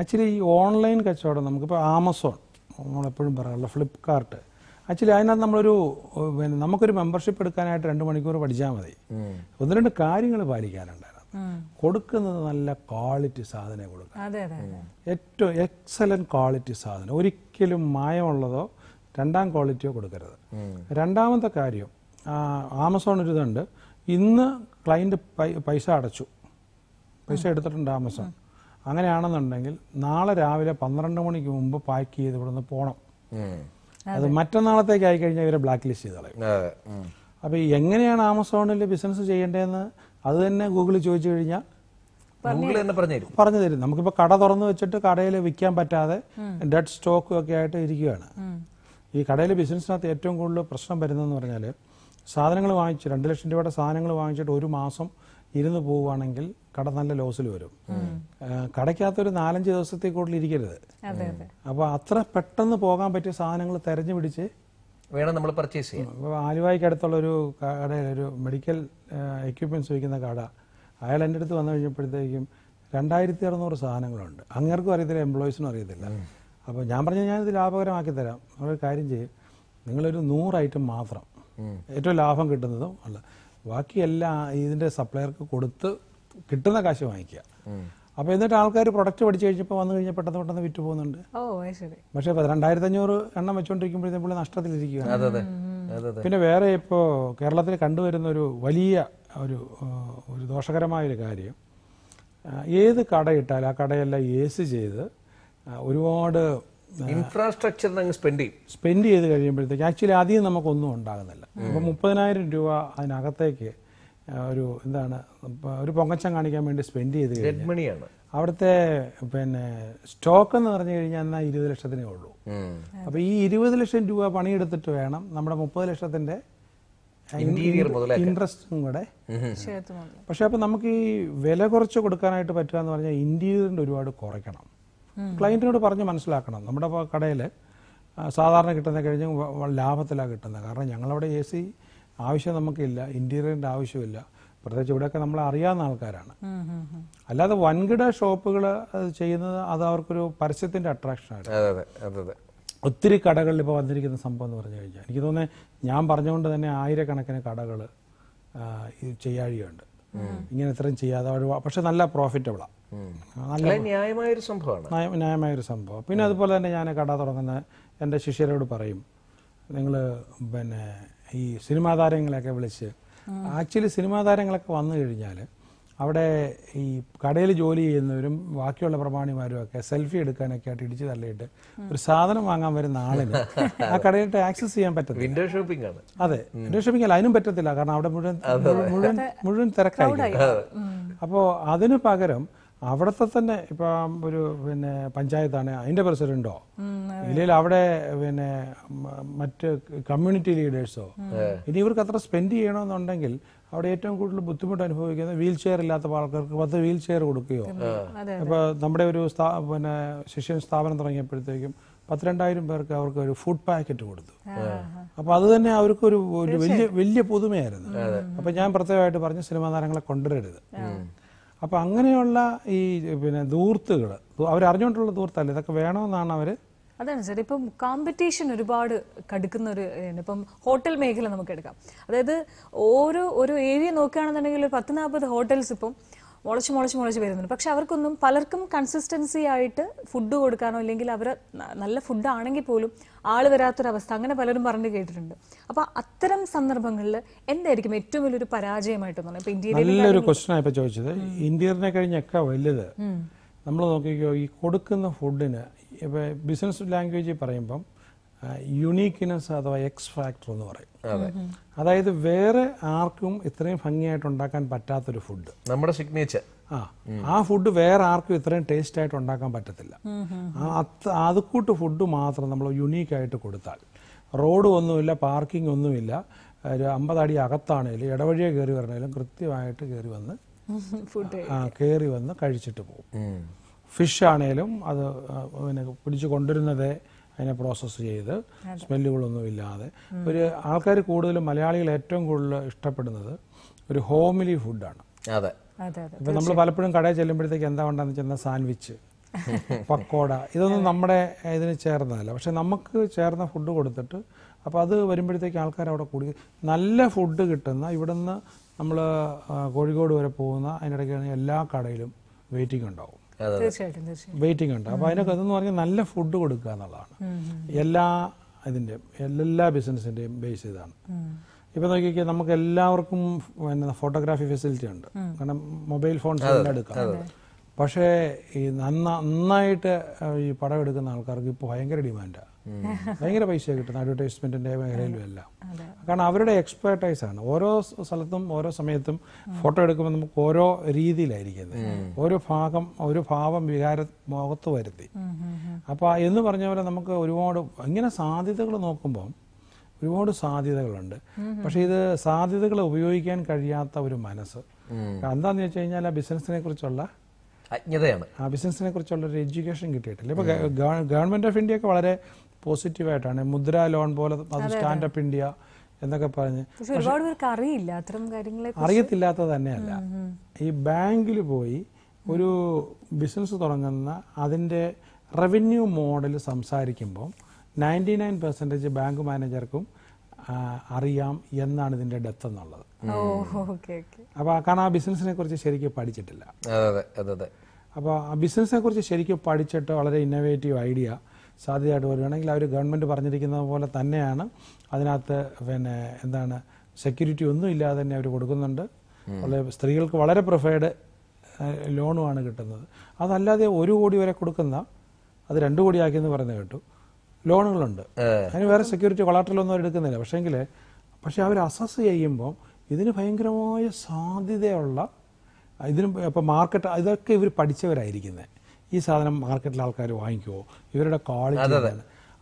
ആക്ച്വലി ഈ ഓൺലൈൻ കച്ചവടം നമുക്കിപ്പോൾ ആമസോൺ നമ്മളെപ്പോഴും പറയാനുള്ള ഫ്ലിപ്കാർട്ട് ആക്ച്വലി അതിനകത്ത് നമ്മളൊരു പിന്നെ നമുക്കൊരു മെമ്പർഷിപ്പ് എടുക്കാനായിട്ട് രണ്ട് മണിക്കൂർ പഠിച്ചാൽ മതി ഒന്ന് രണ്ട് കാര്യങ്ങൾ പാലിക്കാനുണ്ടായിരുന്നു കൊടുക്കുന്നത് നല്ല ക്വാളിറ്റി സാധനം കൊടുക്കണം ഏറ്റവും എക്സലന്റ് ക്വാളിറ്റി സാധനം ഒരിക്കലും മായമുള്ളതോ രണ്ടാം ക്വാളിറ്റിയോ കൊടുക്കരുത് രണ്ടാമത്തെ കാര്യം ആമസോൺ ഒരിതുണ്ട് ഇന്ന് ക്ലയൻറ്റ് പൈസ അടച്ചു പൈസ എടുത്തിട്ടുണ്ട് ആമസോൺ അങ്ങനെയാണെന്നുണ്ടെങ്കിൽ നാളെ രാവിലെ പന്ത്രണ്ട് മണിക്ക് മുമ്പ് പാക്ക് ചെയ്ത് നിന്ന് പോകണം അത് മറ്റന്നാളത്തേക്ക് ആയി കഴിഞ്ഞാൽ ഇവരെ ബ്ലാക്ക് ലിസ്റ്റ് ചെയ്ത് കളയും അപ്പോൾ എങ്ങനെയാണ് ആമസോണിൽ ബിസിനസ് ചെയ്യേണ്ടതെന്ന് അത് തന്നെ ഗൂഗിൾ ചോദിച്ചു കഴിഞ്ഞാൽ പറഞ്ഞു തരും നമുക്കിപ്പോ കട തുറന്നു വെച്ചിട്ട് കടയിൽ വിൽക്കാൻ പറ്റാതെ ഡെഡ് സ്റ്റോക്കും ഒക്കെ ആയിട്ട് ഇരിക്കുകയാണ് ഈ കടയിൽ ബിസിനസ്സിനകത്ത് ഏറ്റവും കൂടുതൽ പ്രശ്നം വരുന്നതെന്ന് പറഞ്ഞാൽ സാധനങ്ങൾ വാങ്ങിച്ച് രണ്ട് ലക്ഷം രൂപയുടെ സാധനങ്ങൾ വാങ്ങിച്ചിട്ട് ഒരു മാസം ഇരുന്ന് പോവുകയാണെങ്കിൽ കട നല്ല ലോസിൽ വരും കടയ്ക്കകത്ത് ഒരു നാലഞ്ച് ദിവസത്തെ കൂടുതൽ ഇരിക്കരുത് അപ്പൊ അത്ര പെട്ടെന്ന് പോകാൻ പറ്റിയ സാധനങ്ങൾ തെരഞ്ഞു പിടിച്ച് വേണം നമ്മൾ പർച്ചേസ് ചെയ്യാം ആലുവായ്ക്ക് അടുത്തുള്ള ഒരു കടയിൽ ഒരു മെഡിക്കൽ എക്യുപ്മെന്റ്സ് വയ്ക്കുന്ന കട അയാൾ എൻ്റെ അടുത്ത് വന്നു കഴിഞ്ഞപ്പോഴത്തേക്കും രണ്ടായിരത്തി അറുന്നൂറ് സാധനങ്ങളുണ്ട് അങ്ങേർക്കും അറിയത്തില്ല എംപ്ലോയീസിനും അറിയത്തില്ല അപ്പോൾ ഞാൻ പറഞ്ഞ ഞാനിത് ലാഭകരമാക്കി തരാം നമ്മളൊരു കാര്യം ചെയ്യും നിങ്ങളൊരു നൂറ് ഐറ്റം മാത്രം ഏറ്റവും ലാഭം കിട്ടുന്നതും അല്ല എല്ലാ ഇതിന്റെ സപ്ലയർക്ക് കൊടുത്ത് കിട്ടുന്ന കാശ് വാങ്ങിക്കുക അപ്പൊ എന്നിട്ട് ആൾക്കാർ പ്രൊഡക്റ്റ് പഠിച്ചു കഴിഞ്ഞപ്പോൾ വന്നു കഴിഞ്ഞാൽ പെട്ടെന്ന് പെട്ടെന്ന് വിറ്റ് പോകുന്നുണ്ട് പക്ഷെ രണ്ടായിരത്തി അഞ്ഞൂറ് എണ്ണം വെച്ചോണ്ടിരിക്കുമ്പോഴത്തെ പുള്ളി നഷ്ടത്തിലിരിക്കുകയാണ് പിന്നെ വേറെ ഇപ്പോ കേരളത്തിൽ കണ്ടുവരുന്ന ഒരു വലിയ ഒരു ഒരു ദോഷകരമായ ഒരു കാര്യം ഏത് കടയിട്ടാൽ ആ കടയെല്ലാം ഏസ് ചെയ്ത് ഒരുപാട് ഇൻഫ്രാസ്ട്രക്ചറിന് സ്പെൻഡ് ചെയ്യും സ്പെൻഡ് ചെയ്ത് കഴിയുമ്പോഴത്തേക്ക് ആക്ച്വലി ആദ്യം നമുക്കൊന്നും ഉണ്ടാകുന്നില്ല അപ്പം മുപ്പതിനായിരം രൂപ അതിനകത്തേക്ക് ഒരു എന്താണ് ഒരു പൊങ്ങച്ചം കാണിക്കാൻ വേണ്ടി സ്പെൻഡ് ചെയ്ത് കഴിഞ്ഞാൽ അവിടുത്തെ പിന്നെ സ്റ്റോക്ക് എന്ന് പറഞ്ഞു കഴിഞ്ഞാൽ എന്നാൽ ഇരുപത് ലക്ഷത്തിനേ ഉള്ളൂ അപ്പോൾ ഈ ഇരുപത് ലക്ഷം രൂപ പണിയെടുത്തിട്ട് വേണം നമ്മുടെ മുപ്പത് ലക്ഷത്തിന്റെ ഇൻട്രസ്റ്റും കൂടെ പക്ഷെ അപ്പൊ നമുക്ക് ഈ വില കുറച്ച് കൊടുക്കാനായിട്ട് പറ്റുക എന്ന് പറഞ്ഞാൽ ഇന്റീരിയറിന്റെ ഒരുപാട് കുറയ്ക്കണം ക്ലയൻറ്റിനോട് പറഞ്ഞ് മനസ്സിലാക്കണം നമ്മുടെ കടയിൽ സാധാരണ കിട്ടുന്ന കഴിഞ്ഞ് ലാഭത്തിലാണ് കിട്ടുന്നത് കാരണം ഞങ്ങളവിടെ എ സി ആവശ്യം നമുക്കില്ല ഇൻറ്റീരിയറിൻ്റെ ആവശ്യമില്ല പ്രത്യേകിച്ച് ഇവിടെയൊക്കെ നമ്മൾ അറിയാവുന്ന ആൾക്കാരാണ് അല്ലാതെ വൻകിട ഷോപ്പുകൾ ചെയ്യുന്നത് അത് അവർക്കൊരു പരസ്യത്തിൻ്റെ അട്രാക്ഷനാണ് ഒത്തിരി കടകളിൽ ഇപ്പോൾ വന്നിരിക്കുന്ന സംഭവം എന്ന് പറഞ്ഞു കഴിഞ്ഞാൽ എനിക്ക് തോന്നുന്നത് ഞാൻ പറഞ്ഞുകൊണ്ട് തന്നെ ആയിരക്കണക്കിന് കടകൾ ചെയ്യാഴിയുണ്ട് ഇങ്ങനെ ഇത്രയും ചെയ്യാതെ പക്ഷെ നല്ല പ്രോഫിറ്റബിളാണ് ന്യായമായൊരു സംഭവമാണ് സംഭവം പിന്നെ അതുപോലെ തന്നെ ഞാൻ കട തുടങ്ങുന്ന എൻ്റെ ശിഷ്യരോട് പറയും നിങ്ങൾ പിന്നെ ഈ സിനിമാ താരങ്ങളെയൊക്കെ വിളിച്ച് ആക്ച്വലി സിനിമാ താരങ്ങളൊക്കെ വന്നു കഴിഞ്ഞാൽ അവിടെ ഈ കടയിൽ ജോലി ചെയ്യുന്നവരും ബാക്കിയുള്ള പ്രമാണിമാരും ഒക്കെ സെൽഫി എടുക്കാനൊക്കെ ആയിട്ട് ഇടിച്ചു തള്ളിയിട്ട് ഒരു സാധനം വാങ്ങാൻ വരുന്ന ആളിന് ആ കടയിട്ട് ആക്സസ് ചെയ്യാൻ പറ്റത്തില്ല വിൻഡോ ഷോപ്പിംഗ് ആണ് അതെ വിൻഡോ ഷോപ്പിംഗ് അല്ല അതിനും പറ്റത്തില്ല കാരണം അവിടെ മുഴുവൻ മുഴുവൻ മുഴുവൻ തിരക്കായി അപ്പോൾ അതിനു പകരം അവിടത്തെ തന്നെ ഇപ്പം ഒരു പിന്നെ പഞ്ചായത്താണ് അതിന്റെ പ്രസിഡന്റോ ഇല്ലെങ്കിൽ അവിടെ പിന്നെ മറ്റ് കമ്മ്യൂണിറ്റി ലീഡേഴ്സോ ഇനി ഇവർക്ക് അത്ര സ്പെൻഡ് ചെയ്യണമെന്നുണ്ടെങ്കിൽ അവിടെ ഏറ്റവും കൂടുതൽ ബുദ്ധിമുട്ട് അനുഭവിക്കുന്നത് വീൽ ചെയർ ഇല്ലാത്ത ആൾക്കാർക്ക് പത്ത് വീൽ ചെയർ കൊടുക്കുകയോ ഇപ്പൊ നമ്മുടെ ഒരു പിന്നെ ശിഷ്യൻ സ്ഥാപനം തുടങ്ങിയപ്പോഴത്തേക്കും പത്തിരണ്ടായിരം പേർക്ക് അവർക്ക് ഒരു ഫുഡ് പാക്കറ്റ് കൊടുത്തു അപ്പൊ അത് തന്നെ അവർക്ക് ഒരു വലിയ വലിയ പുതുമയായിരുന്നു അപ്പൊ ഞാൻ പ്രത്യേകമായിട്ട് പറഞ്ഞു സിനിമാ താരങ്ങളെ കൊണ്ടുവരരുത് അപ്പോൾ അങ്ങനെയുള്ള ഈ പിന്നെ ദൂർത്തുകൾ അവരറിഞ്ഞുകൊണ്ടുള്ള ദൂർത്തല്ല ഇതൊക്കെ വേണമെന്നാണ് അവർ അതാണ് സാർ ഇപ്പം കോമ്പറ്റീഷൻ ഒരുപാട് കടുക്കുന്ന ഒരു ഇപ്പം ഹോട്ടൽ മേഖല നമുക്ക് എടുക്കാം അതായത് ഓരോ ഒരു ഏരിയ നോക്കുകയാണെന്നുണ്ടെങ്കിൽ പത്ത് നാൽപ്പത് ഹോട്ടൽസ് ഇപ്പം മുളച്ച് മുളച്ച് മുളച്ച് വരുന്നുണ്ട് പക്ഷെ അവർക്കൊന്നും പലർക്കും കൺസിസ്റ്റൻസി ആയിട്ട് ഫുഡ് കൊടുക്കാനോ അല്ലെങ്കിൽ അവർ നല്ല ഫുഡ് ആണെങ്കിൽ പോലും ആൾ വരാത്തൊരവസ്ഥ അങ്ങനെ പലരും പറഞ്ഞു കേട്ടിട്ടുണ്ട് അപ്പോൾ അത്തരം സന്ദർഭങ്ങളിൽ എന്തായിരിക്കും ഏറ്റവും വലിയൊരു പരാജയമായിട്ട് നല്ലൊരു ക്വസ്റ്റനാണ് ഇപ്പോൾ ചോദിച്ചത് ഇന്ത്യനെ കഴിഞ്ഞൊക്കെ വലുത് നമ്മൾ നോക്കിക്കോ ഈ കൊടുക്കുന്ന ഫുഡിന് ഇപ്പൊ ബിസിനസ് ലാംഗ്വേജിൽ പറയുമ്പം യുണീക്ക്നെസ് അഥവാ എക്സ് ഫാക്ടർ എന്ന് പറയും അതായത് വേറെ ആർക്കും ഇത്രയും ഭംഗിയായിട്ട് ഉണ്ടാക്കാൻ പറ്റാത്തൊരു ഫുഡ് നമ്മുടെ സിഗ്നേച്ചർ ആ ആ ഫുഡ് വേറെ ആർക്കും ഇത്രയും ടേസ്റ്റ് ആയിട്ട് ഉണ്ടാക്കാൻ പറ്റത്തില്ല അത് കൂട്ട് ഫുഡ് മാത്രം നമ്മൾ ആയിട്ട് കൊടുത്താൽ റോഡ് ഒന്നുമില്ല പാർക്കിംഗ് ഒന്നുമില്ല ഒരു അമ്പതടി അകത്താണേലും ഇടവഴിയെ കയറി വരണേലും കൃത്യമായിട്ട് കയറി വന്ന് ആ കയറി വന്ന് കഴിച്ചിട്ട് പോകും ഫിഷ് ആണേലും അത് പിന്നെ പിടിച്ചു കൊണ്ടുവരുന്നതേ അതിനെ പ്രോസസ്സ് ചെയ്ത് സ്മെല്ലുകളൊന്നും ഇല്ലാതെ ഒരു ആൾക്കാർ കൂടുതലും മലയാളികൾ ഏറ്റവും കൂടുതൽ ഇഷ്ടപ്പെടുന്നത് ഒരു ഹോമിലി ഫുഡാണ് അതെ ഇപ്പൊ നമ്മൾ പലപ്പോഴും കടയിൽ ചെല്ലുമ്പോഴത്തേക്ക് എന്താ ഉണ്ടെന്ന് ചെന്ന സാൻഡ്വിച്ച് പക്കോട ഇതൊന്നും നമ്മുടെ ഇതിന് ചേർന്നതല്ല പക്ഷെ നമുക്ക് ചേർന്ന ഫുഡ് കൊടുത്തിട്ട് അപ്പോൾ അത് വരുമ്പോഴത്തേക്ക് ആൾക്കാർ അവിടെ കൂടി നല്ല ഫുഡ് കിട്ടുന്ന ഇവിടുന്ന് നമ്മൾ കോഴിക്കോട് വരെ പോകുന്ന അതിനിടയ്ക്ക് എല്ലാ കടയിലും വെയിറ്റിംഗ് ഉണ്ടാവും വെയിറ്റിംഗ് ഉണ്ട് അപ്പൊ അതിനൊക്കെ എന്ന് പറഞ്ഞാൽ നല്ല ഫുഡ് കൊടുക്കുക എന്നുള്ളതാണ് എല്ലാ ഇതിൻ്റെയും എല്ലാ ബിസിനസിന്റെയും ബേസ് ഇതാണ് ഇപ്പൊ നോക്കിയാൽ നമുക്ക് എല്ലാവർക്കും പിന്നെ ഫോട്ടോഗ്രാഫി ഫെസിലിറ്റി ഉണ്ട് കാരണം മൊബൈൽ ഫോൺസ് എല്ലാം എടുക്കാം പക്ഷേ ഈ നന്ന നന്നായിട്ട് ഈ പടം എടുക്കുന്ന ആൾക്കാർക്ക് ഇപ്പോൾ ഭയങ്കര ഡിമാൻഡാണ് ഭയങ്കര പൈസ കിട്ടുന്ന അഡ്വർടൈസ്മെന്റിന്റെ മേഖലയിലും എല്ലാം കാരണം അവരുടെ എക്സ്പേർട്ടൈസ് ആണ് ഓരോ സ്ഥലത്തും ഓരോ സമയത്തും ഫോട്ടോ എടുക്കുമ്പോൾ നമുക്ക് ഓരോ രീതിയിലായിരിക്കുന്നത് ഓരോ ഭാഗം ഒരു ഭാവം വികാര മുഖത്ത് വരുത്തി അപ്പോൾ എന്ന് പറഞ്ഞ പോലെ നമുക്ക് ഒരുപാട് ഇങ്ങനെ സാധ്യതകൾ നോക്കുമ്പം ഒരുപാട് സാധ്യതകളുണ്ട് പക്ഷേ ഇത് സാധ്യതകൾ ഉപയോഗിക്കാൻ കഴിയാത്ത ഒരു മനസ്സ് എന്താന്ന് വെച്ച് കഴിഞ്ഞാൽ ആ കുറിച്ചുള്ള അജ്ഞതയാണ് ആ ബിസിനസിനെ കുറിച്ചുള്ള ഒരു എഡ്യൂക്കേഷൻ കിട്ടിയിട്ടില്ല ഇപ്പൊ ഗവൺമെന്റ് ഓഫ് ഇന്ത്യ ഒക്കെ വളരെ പോസിറ്റീവായിട്ടാണ് മുദ്ര ലോൺ പോലെ സ്റ്റാൻഡപ്പ് ഇന്ത്യ എന്നൊക്കെ പറഞ്ഞ് ഒരുപാട് പേർക്ക് അറിയില്ല അത്തരം കാര്യങ്ങളെ അറിയത്തില്ലാത്ത തന്നെയല്ല ഈ ബാങ്കിൽ പോയി ഒരു ബിസിനസ് തുടങ്ങുന്ന അതിന്റെ റവന്യൂ മോഡൽ സംസാരിക്കുമ്പോൾ നയൻറ്റി നയൻ പെർസെൻറ്റേജ് ബാങ്ക് മാനേജർക്കും അറിയാം എന്നാണ് ഇതിന്റെ ഡെത്ത് എന്നുള്ളത് അപ്പോൾ കാരണം ആ ബിസിനസിനെ കുറിച്ച് ശരിക്കും പഠിച്ചിട്ടില്ല അപ്പോൾ ആ ബിസിനസിനെ കുറിച്ച് ശരിക്കും പഠിച്ചിട്ട് വളരെ ഇന്നോവേറ്റീവ് ഐഡിയ സാധ്യതയായിട്ട് വരികയാണെങ്കിൽ അവർ ഗവൺമെന്റ് പറഞ്ഞിരിക്കുന്നത് പോലെ തന്നെയാണ് അതിനകത്ത് പിന്നെ എന്താണ് സെക്യൂരിറ്റി ഒന്നും ഇല്ലാതെ തന്നെ അവർ കൊടുക്കുന്നുണ്ട് സ്ത്രീകൾക്ക് വളരെ പ്രിഫേർഡ് ലോണുമാണ് കിട്ടുന്നത് അതല്ലാതെ ഒരു കോടി വരെ കൊടുക്കുന്ന അത് രണ്ട് കോടിയാക്കിയെന്ന് പറയുന്നത് കേട്ടു ലോണുകളുണ്ട് അതിന് വേറെ സെക്യൂരിറ്റി ഒന്നും എടുക്കുന്നില്ല പക്ഷേങ്കിൽ പക്ഷെ അവർ അസസ് ചെയ്യുമ്പോൾ ഇതിന് ഭയങ്കരമായ സാധ്യതയുള്ള ഇതിന് ഇപ്പോൾ മാർക്കറ്റ് ഇതൊക്കെ ഇവർ പഠിച്ചവരായിരിക്കുന്നത് ഈ സാധനം മാർക്കറ്റിൽ ആൾക്കാർ വാങ്ങിക്കുമോ ഇവരുടെ ക്വാളിറ്റി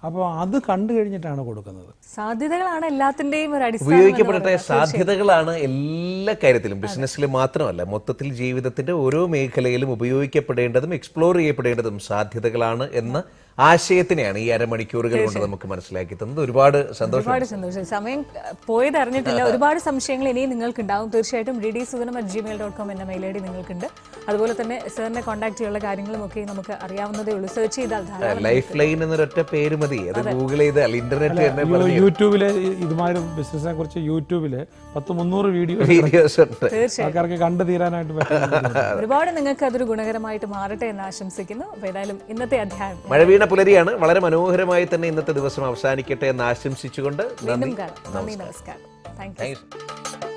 അപ്പോൾ അത് കണ്ടു കഴിഞ്ഞിട്ടാണ് കൊടുക്കുന്നത് സാധ്യതകളാണ് എല്ലാത്തിന്റെയും ഒരു ഉപയോഗിക്കപ്പെടട്ടെ സാധ്യതകളാണ് എല്ലാ കാര്യത്തിലും ബിസിനസ്സിൽ മാത്രമല്ല മൊത്തത്തിൽ ജീവിതത്തിന്റെ ഓരോ മേഖലയിലും ഉപയോഗിക്കപ്പെടേണ്ടതും എക്സ്പ്ലോർ ചെയ്യപ്പെടേണ്ടതും സാധ്യതകളാണ് എന്ന് ആശയത്തിനെയാണ് ഈ അരമണിക്കൂറുകൾ കൊണ്ട് നമുക്ക് മനസ്സിലാക്കി തന്നത് ഒരുപാട് സന്തോഷം ഒരുപാട് സന്തോഷം സമയം പോയത് അറിഞ്ഞിട്ടില്ല ഒരുപാട് സംശയങ്ങൾ ഇനിയും നിങ്ങൾക്ക് ഉണ്ടാവും തീർച്ചയായിട്ടും ഡി ഡി സുഗനം അറ്റ് ജിമെയിൽ ഡോട്ട് കോം എന്ന മെയിൽ ഐ ഡി നിങ്ങൾക്കുണ്ട് അതുപോലെ തന്നെ സാറിനെ കോൺടാക്ട് ചെയ്യാനുള്ള ഒക്കെ നമുക്ക് അറിയാവുന്നതേ ഉള്ളൂ സെർച്ച് ചെയ്താൽ ലൈഫ് ലൈൻ എന്നൊരൊറ്റ പേര് മതി അത് ഗൂഗിൾ ചെയ്താൽ ഇന്റർനെറ്റ് തന്നെ യൂട്യൂബിലെ ഇതുമാതിരി ബിസിനസിനെ കുറിച്ച് യൂട്യൂബില് പത്ത് മുന്നൂറ് വീഡിയോ വീഡിയോസ് ഉണ്ട് ആൾക്കാർക്ക് കണ്ടു തീരാനായിട്ട് ഒരുപാട് നിങ്ങൾക്ക് അതൊരു ഗുണകരമായിട്ട് മാറട്ടെ എന്ന് ആശംസിക്കുന്നു ഏതായാലും ഇന്നത്തെ അധ്യായം മഴ സൂചന പുലരിയാണ് വളരെ മനോഹരമായി തന്നെ ഇന്നത്തെ ദിവസം അവസാനിക്കട്ടെ എന്ന് ആശംസിച്ചുകൊണ്ട് നന്ദി നമസ്കാരം താങ്ക് യു